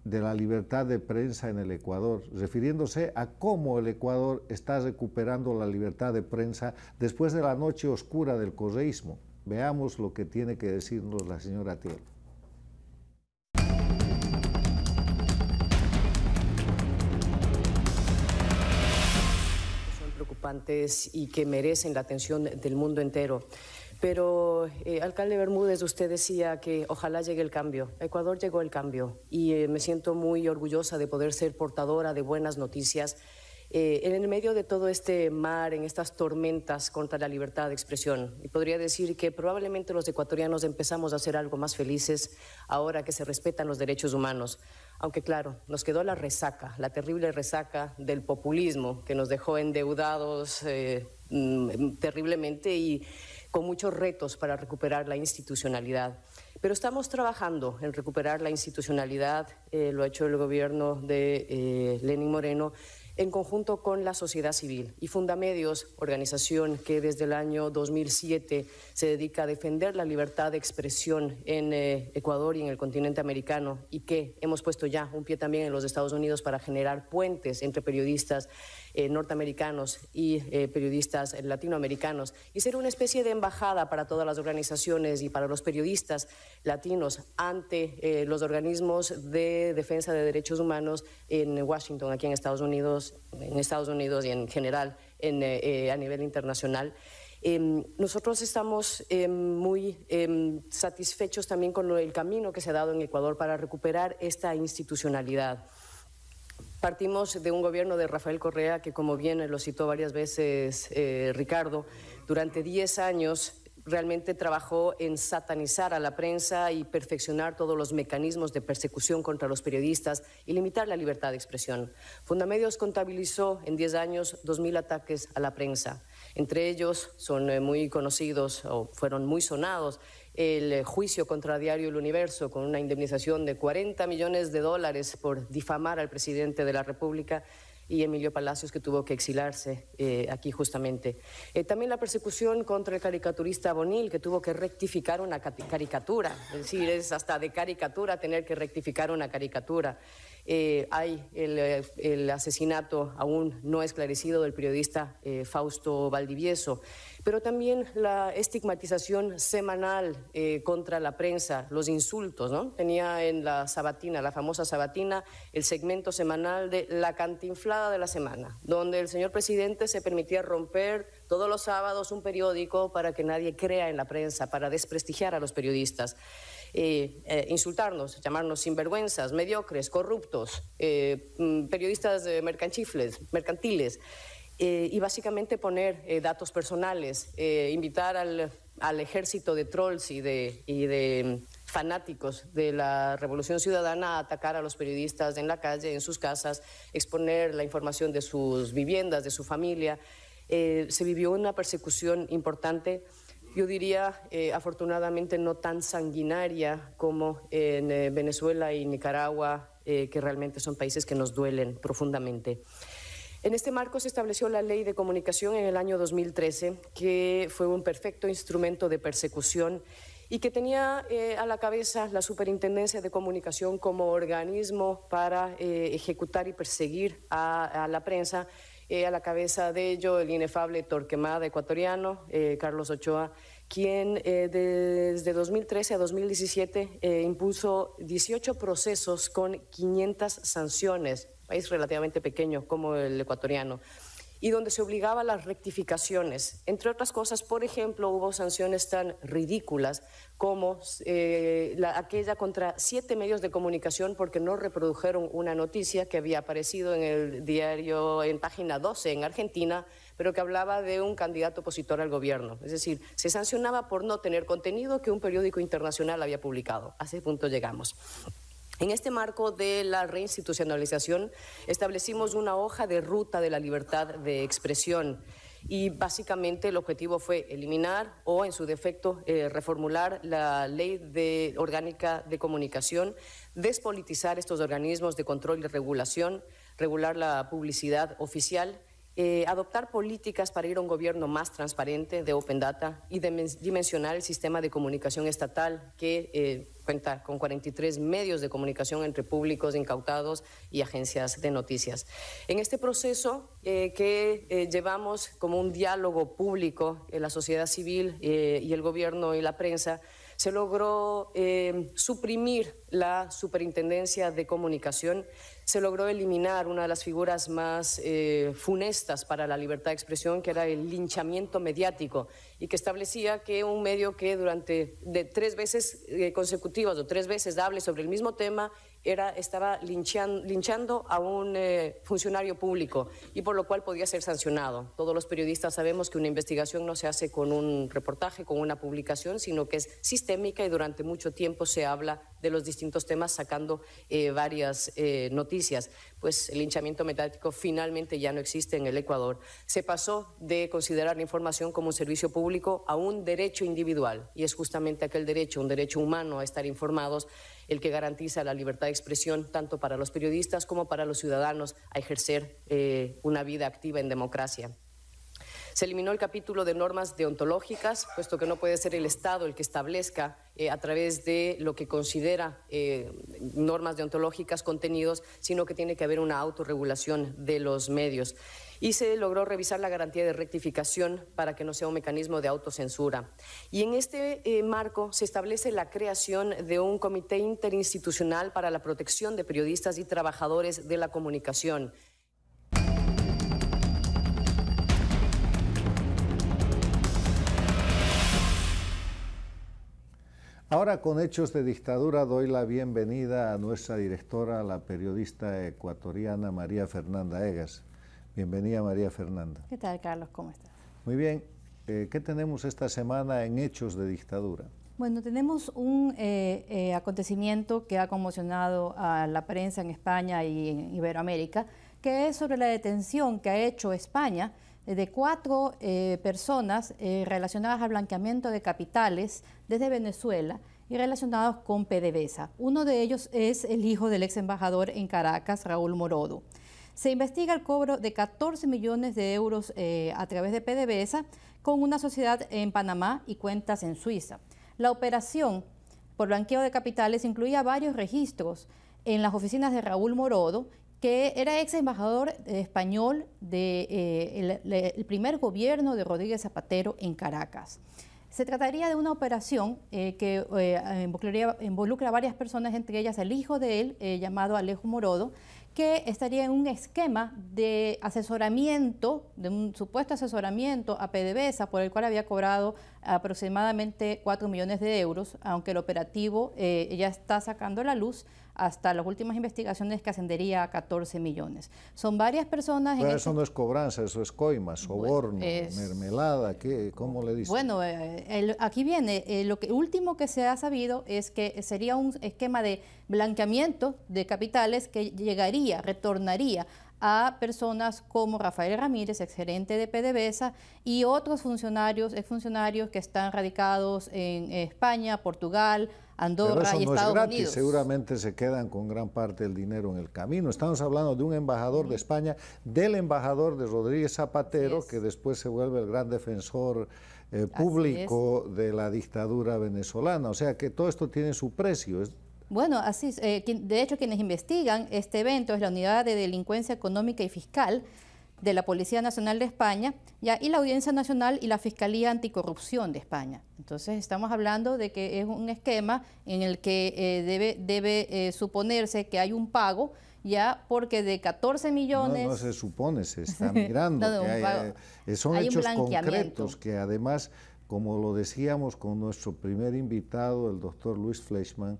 de la libertad de prensa en el Ecuador, refiriéndose a cómo el Ecuador está recuperando la libertad de prensa después de la noche oscura del correísmo. Veamos lo que tiene que decirnos la señora Tiel. Son preocupantes y que merecen la atención del mundo entero. Pero, eh, alcalde Bermúdez, usted decía que ojalá llegue el cambio. Ecuador llegó el cambio y eh, me siento muy orgullosa de poder ser portadora de buenas noticias. Eh, en el medio de todo este mar, en estas tormentas contra la libertad de expresión, y podría decir que probablemente los ecuatorianos empezamos a ser algo más felices ahora que se respetan los derechos humanos. Aunque claro, nos quedó la resaca, la terrible resaca del populismo que nos dejó endeudados mm, terriblemente y con muchos retos para recuperar la institucionalidad. Pero estamos trabajando en recuperar la institucionalidad, eh, lo ha hecho el gobierno de eh, Lenin Moreno, en conjunto con la sociedad civil. Y Fundamedios, organización que desde el año 2007 se dedica a defender la libertad de expresión en eh, Ecuador y en el continente americano, y que hemos puesto ya un pie también en los Estados Unidos para generar puentes entre periodistas eh, norteamericanos y eh, periodistas latinoamericanos y ser una especie de embajada para todas las organizaciones y para los periodistas latinos ante eh, los organismos de defensa de derechos humanos en Washington, aquí en Estados Unidos, en Estados Unidos y en general a nivel internacional. Em, nosotros estamos em, muy em, satisfechos también con el camino que se ha dado en Ecuador para recuperar esta institucionalidad. Partimos de un gobierno de Rafael Correa que, como bien lo citó varias veces eh, Ricardo, durante 10 años realmente trabajó en satanizar a la prensa y perfeccionar todos los mecanismos de persecución contra los periodistas y limitar la libertad de expresión. Fundamedios contabilizó en 10 años 2.000 ataques a la prensa. Entre ellos son eh, muy conocidos o fueron muy sonados el juicio contra Diario El Universo con una indemnización de 40 millones de dólares por difamar al presidente de la República y Emilio Palacios, que tuvo que exilarse eh, aquí justamente. Eh, también la persecución contra el caricaturista Bonil, que tuvo que rectificar una caricatura. Es decir, es hasta de caricatura tener que rectificar una caricatura. Eh, hay el, asesinato aún no esclarecido del periodista eh, Fausto Valdivieso, pero también la estigmatización semanal eh, contra la prensa, los insultos, Tenía en la sabatina, la famosa sabatina, el segmento semanal de la cantinflada de la semana, donde el señor presidente se permitía romper todos los sábados un periódico para que nadie crea en la prensa, para desprestigiar a los periodistas. Eh, eh, insultarnos, llamarnos sinvergüenzas, mediocres, corruptos, eh, mm, periodistas mercanchifles, mercantiles, y básicamente poner datos personales, invitar al, al, ejército de trolls y de, y de mm, fanáticos de la Revolución Ciudadana a atacar a los periodistas en la calle, en sus casas, exponer la información de sus viviendas, de su familia. se vivió una persecución importante yo diría, eh, afortunadamente no tan sanguinaria como en eh, Venezuela y Nicaragua, eh, que realmente son países que nos duelen profundamente. En este marco se estableció la ley de comunicación en el año 2013, que fue un perfecto instrumento de persecución y que tenía a la cabeza la Superintendencia de Comunicación como organismo para ejecutar y perseguir a, a la prensa eh, a la cabeza de ello, el inefable Torquemada ecuatoriano, eh, Carlos Ochoa, quien eh, desde 2013 a 2017 impuso 18 procesos con 500 sanciones, país relativamente pequeño como el ecuatoriano y donde se obligaba a las rectificaciones. Entre otras cosas, por ejemplo, hubo sanciones tan ridículas como eh, aquella contra siete medios de comunicación porque no reprodujeron una noticia que había aparecido en el diario en página 12 en Argentina, pero que hablaba de un candidato opositor al gobierno. Es decir, se sancionaba por no tener contenido que un periódico internacional había publicado. A ese punto llegamos. En este marco de la reinstitucionalización, establecimos una hoja de ruta de la libertad de expresión y básicamente el objetivo fue eliminar o, en su defecto, eh, reformular la ley orgánica de comunicación, despolitizar estos organismos de control y regulación, regular la publicidad oficial eh, adoptar políticas para ir a un gobierno más transparente de Open Data y dimensionar el sistema de comunicación estatal que eh, cuenta con 43 medios de comunicación entre públicos, incautados y agencias de noticias. En este proceso eh, que eh, llevamos como un diálogo público, eh, la sociedad civil y el gobierno y la prensa, se logró eh, suprimir la superintendencia de comunicación, se logró eliminar una de las figuras más eh, funestas para la libertad de expresión, que era el linchamiento mediático, y que establecía que un medio que durante de tres veces eh, consecutivas o tres veces hable sobre el mismo tema era, estaba linchando a un eh, funcionario público y por lo cual podía ser sancionado. Todos los periodistas sabemos que una investigación no se hace con un reportaje, con una publicación, sino que es sistémica y durante mucho tiempo se habla de los distintos temas sacando eh, varias eh, noticias pues el hinchamiento metálico finalmente ya no existe en el Ecuador. Se pasó de considerar la información como un servicio público a un derecho individual y es justamente aquel derecho, un derecho humano a estar informados, el que garantiza la libertad de expresión tanto para los periodistas como para los ciudadanos a ejercer eh, una vida activa en democracia. Se eliminó el capítulo de normas deontológicas, puesto que no puede ser el Estado el que establezca eh, a través de lo que considera eh, normas deontológicas, contenidos, sino que tiene que haber una autorregulación de los medios. Y se logró revisar la garantía de rectificación para que no sea un mecanismo de autocensura. Y en este eh, marco se establece la creación de un comité interinstitucional para la protección de periodistas y trabajadores de la comunicación. Ahora con Hechos de Dictadura doy la bienvenida a nuestra directora, la periodista ecuatoriana María Fernanda Egas. Bienvenida María Fernanda. ¿Qué tal Carlos? ¿Cómo estás? Muy bien. Eh, ¿Qué tenemos esta semana en Hechos de Dictadura? Bueno, tenemos un eh, eh, acontecimiento que ha conmocionado a la prensa en España y en Iberoamérica, que es sobre la detención que ha hecho España eh, de cuatro eh, personas eh, relacionadas al blanqueamiento de capitales desde Venezuela y relacionados con PDVSA. Uno de ellos es el hijo del ex embajador en Caracas, Raúl Morodo. Se investiga el cobro de 14 millones de euros a través de PDVSA con una sociedad en Panamá y cuentas en Suiza. La operación por blanqueo de capitales incluía varios registros en las oficinas de Raúl Morodo que era ex embajador español del de, eh, primer gobierno de Rodríguez Zapatero en Caracas. Se trataría de una operación eh, que eh, involucra, a varias personas, entre ellas el hijo de él, llamado Alejo Morodo, que estaría en un esquema de asesoramiento, de un supuesto asesoramiento a PDVSA, por el cual había cobrado aproximadamente 4 millones de euros, aunque el operativo ya está sacando la luz, hasta las últimas investigaciones que ascendería a 14 millones. Son varias personas... Pero eso no es cobranza, eso es coima, soborno, mermelada, ¿qué, ¿cómo le dice? Bueno, eh, aquí viene, eh, lo que, último que se ha sabido es que sería un esquema de blanqueamiento de capitales que llegaría, retornaría a personas como Rafael Ramírez, exgerente de PDVSA, y otros funcionarios, exfuncionarios que están radicados en España, Portugal, Andorra Pero eso y no es gratis. Seguramente se quedan con gran parte del dinero en el camino. Estamos hablando de un embajador de España, del embajador de Rodríguez Zapatero, que después se vuelve el gran defensor eh, público de la dictadura venezolana. O sea que todo esto tiene su precio. bueno, así eh, de hecho, quienes investigan este evento es la Unidad de Delincuencia Económica y Fiscal de la Policía Nacional de España ya, y la Audiencia Nacional y la Fiscalía Anticorrupción de España. Entonces estamos hablando de que es un esquema en el que eh, debe, debe eh, suponerse que hay un pago ya porque de 14 millones... No, se supone, se está migrando. Eh, son hechos concretos que además, como lo decíamos con nuestro primer invitado, el doctor Luis Fleischmann,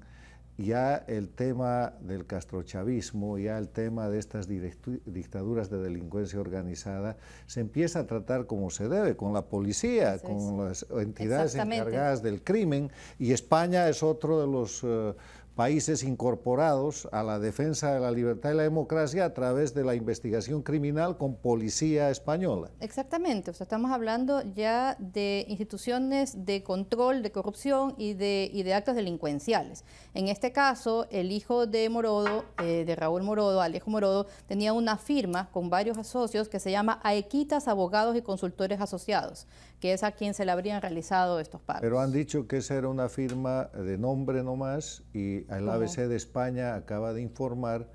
ya el tema del castrochavismo, ya el tema de estas dictaduras de delincuencia organizada, se empieza a tratar como se debe, con la policía, con las entidades encargadas del crimen, y España es otro de los eh, países incorporados a la defensa de la libertad y la democracia a través de la investigación criminal con policía española. Exactamente, estamos hablando ya de instituciones de control de corrupción y de, y de actos delincuenciales. En este caso, el hijo de Morodo, eh, de Raúl Morodo, Alejo Morodo, tenía una firma con varios socios que se llama Aequitas Abogados y Consultores Asociados que es a quien se le habrían realizado estos pagos. Pero han dicho que esa era una firma de nombre nomás y el ABC de España acaba de informar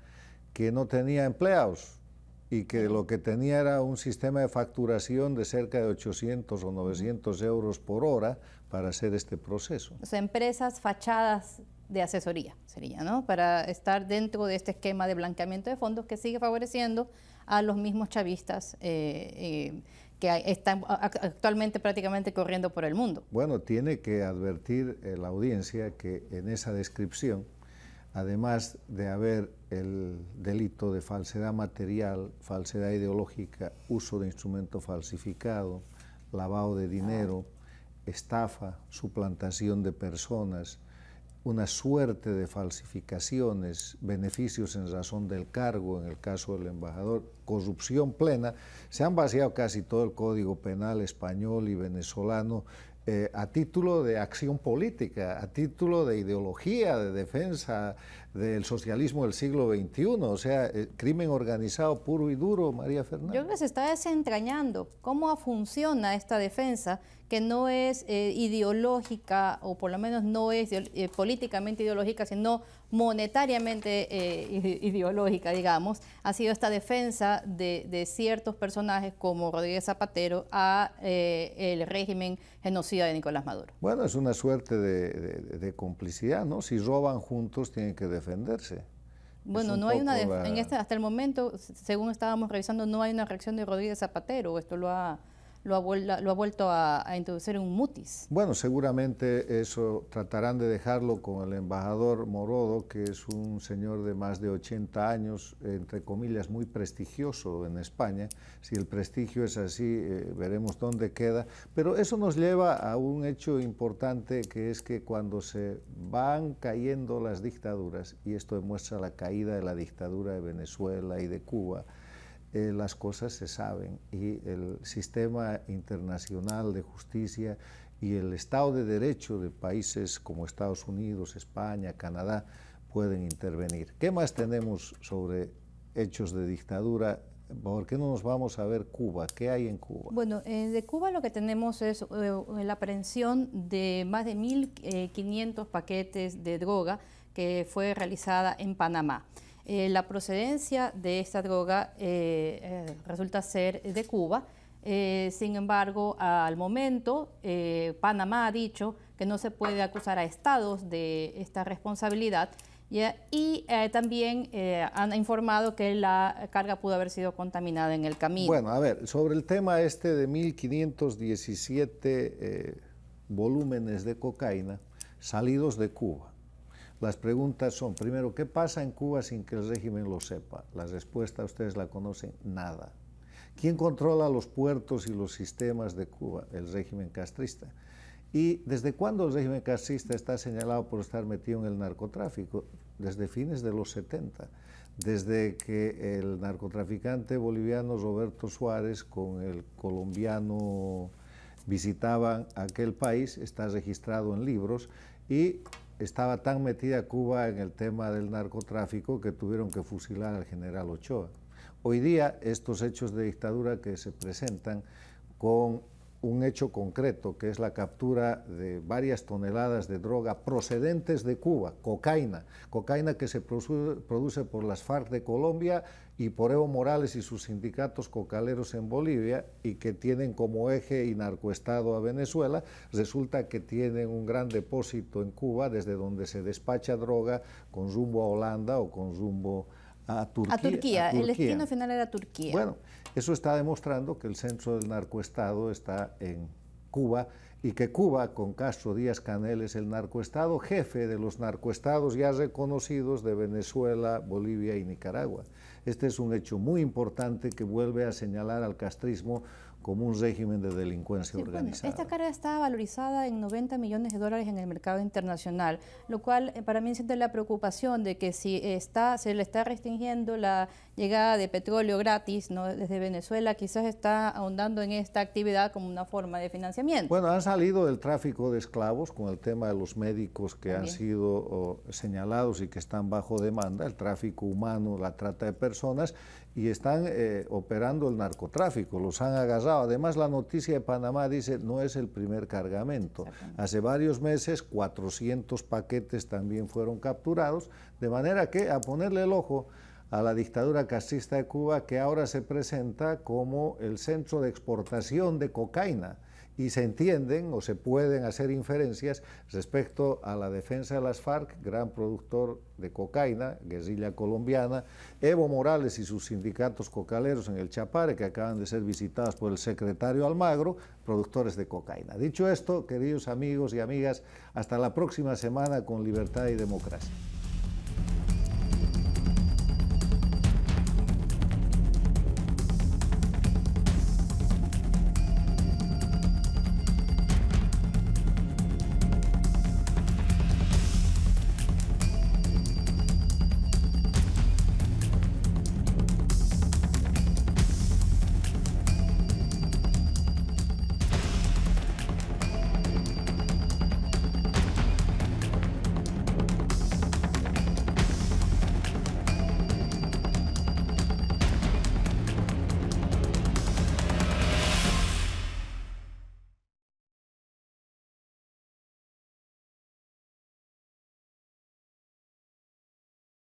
que no tenía empleados y que lo que tenía era un sistema de facturación de cerca de 800 o 900 euros por hora para hacer este proceso. O sea, empresas fachadas de asesoría sería, ¿no? Para estar dentro de este esquema de blanqueamiento de fondos que sigue favoreciendo a los mismos chavistas eh, eh que están actualmente prácticamente corriendo por el mundo. Bueno, tiene que advertir eh, la audiencia que en esa descripción, además de haber el delito de falsedad material, falsedad ideológica, uso de instrumento falsificado, lavado de dinero, ah. estafa, suplantación de personas, una suerte de falsificaciones, beneficios en razón del cargo, en el caso del embajador, corrupción plena, se han vaciado casi todo el código penal español y venezolano eh, a título de acción política, a título de ideología, de defensa del socialismo del siglo XXI, o sea, eh, crimen organizado puro y duro, María Fernanda. Yo creo que se está desentrañando cómo funciona esta defensa que no es eh, ideológica, o por lo menos no es eh, políticamente ideológica, sino monetariamente eh, ideológica, digamos, ha sido esta defensa de, de ciertos personajes como Rodríguez Zapatero a el régimen genocida de Nicolás Maduro. Bueno, es una suerte de, complicidad, ¿no? Si roban juntos tienen que defenderse. Bueno, no hay una este, hasta el momento, según estábamos revisando, no hay una reacción de Rodríguez Zapatero, esto lo ha lo ha, vuelto a, introducir en un mutis. Bueno, seguramente eso tratarán de dejarlo con el embajador Morodo, que es un señor de más de 80 años, entre comillas, muy prestigioso en España. Si el prestigio es así, eh, veremos dónde queda. Pero eso nos lleva a un hecho importante, que es que cuando se van cayendo las dictaduras, y esto demuestra la caída de la dictadura de Venezuela y de Cuba, eh, las cosas se saben y el sistema internacional de justicia y el Estado de Derecho de países como Estados Unidos, España, Canadá pueden intervenir. ¿Qué más tenemos sobre hechos de dictadura ¿Por qué no nos vamos a ver Cuba? ¿Qué hay en Cuba? Bueno, eh, de Cuba lo que tenemos es eh, la aprehensión de más de 1.500 paquetes de droga que fue realizada en Panamá. Eh, la procedencia de esta droga eh, eh, resulta ser de Cuba. sin embargo, al momento, Panamá ha dicho que no se puede acusar a estados de esta responsabilidad y también han informado que la carga pudo haber sido contaminada en el camino. Bueno, a ver, sobre el tema este de 1517 volúmenes de cocaína salidos de Cuba las preguntas son, primero, ¿qué pasa en Cuba sin que el régimen lo sepa? La respuesta ustedes la conocen, nada. ¿Quién controla los puertos y los sistemas de Cuba? El régimen castrista. ¿Y desde cuándo el régimen castrista está señalado por estar metido en el narcotráfico? Desde fines de los 70, desde que el narcotraficante boliviano Roberto Suárez con el colombiano visitaban aquel país, está registrado en libros, y estaba tan metida Cuba en el tema del narcotráfico que tuvieron que fusilar al general Ochoa. Hoy día estos hechos de dictadura que se presentan con un hecho concreto, que es la captura de varias toneladas de droga procedentes de Cuba, cocaína, cocaína que se produce por las FARC de Colombia y por Evo Morales y sus sindicatos cocaleros en Bolivia y que tienen como eje y narcoestado a Venezuela, resulta que tienen un gran depósito en Cuba desde donde se despacha droga con rumbo a Holanda o con rumbo a a Turquía. el destino final era Turquía. Bueno, eso está demostrando que el centro del narcoestado está en Cuba y que Cuba, con Castro Díaz Canel, es el narcoestado jefe de los narcoestados ya reconocidos de Venezuela, Bolivia y Nicaragua. Este es un hecho muy importante que vuelve a señalar al castrismo como un régimen de delincuencia organizada. esta carga está valorizada en 90 millones de dólares en el mercado internacional, lo cual eh, para mí siente la preocupación de que si está, se le está restringiendo la llegada de petróleo gratis ¿no? desde Venezuela, quizás está ahondando en esta actividad como una forma de financiamiento. Bueno, han salido del tráfico de esclavos con el tema de los médicos que han sido oh, señalados y que están bajo demanda, el tráfico humano, la trata de personas, y están eh, operando el narcotráfico, los han agarrado. Además, la noticia de Panamá dice, no es el primer cargamento. Hace varios meses 400 paquetes también fueron capturados, de manera que a ponerle el ojo a la dictadura casista de Cuba, que ahora se presenta como el centro de exportación de cocaína y se entienden o se pueden hacer inferencias respecto a la defensa de las FARC, gran productor de cocaína, guerrilla colombiana, Evo Morales y sus sindicatos cocaleros en el Chapare, que acaban de ser visitados por el secretario Almagro, productores de cocaína. Dicho esto, queridos amigos y amigas, hasta la próxima semana con Libertad y Democracia.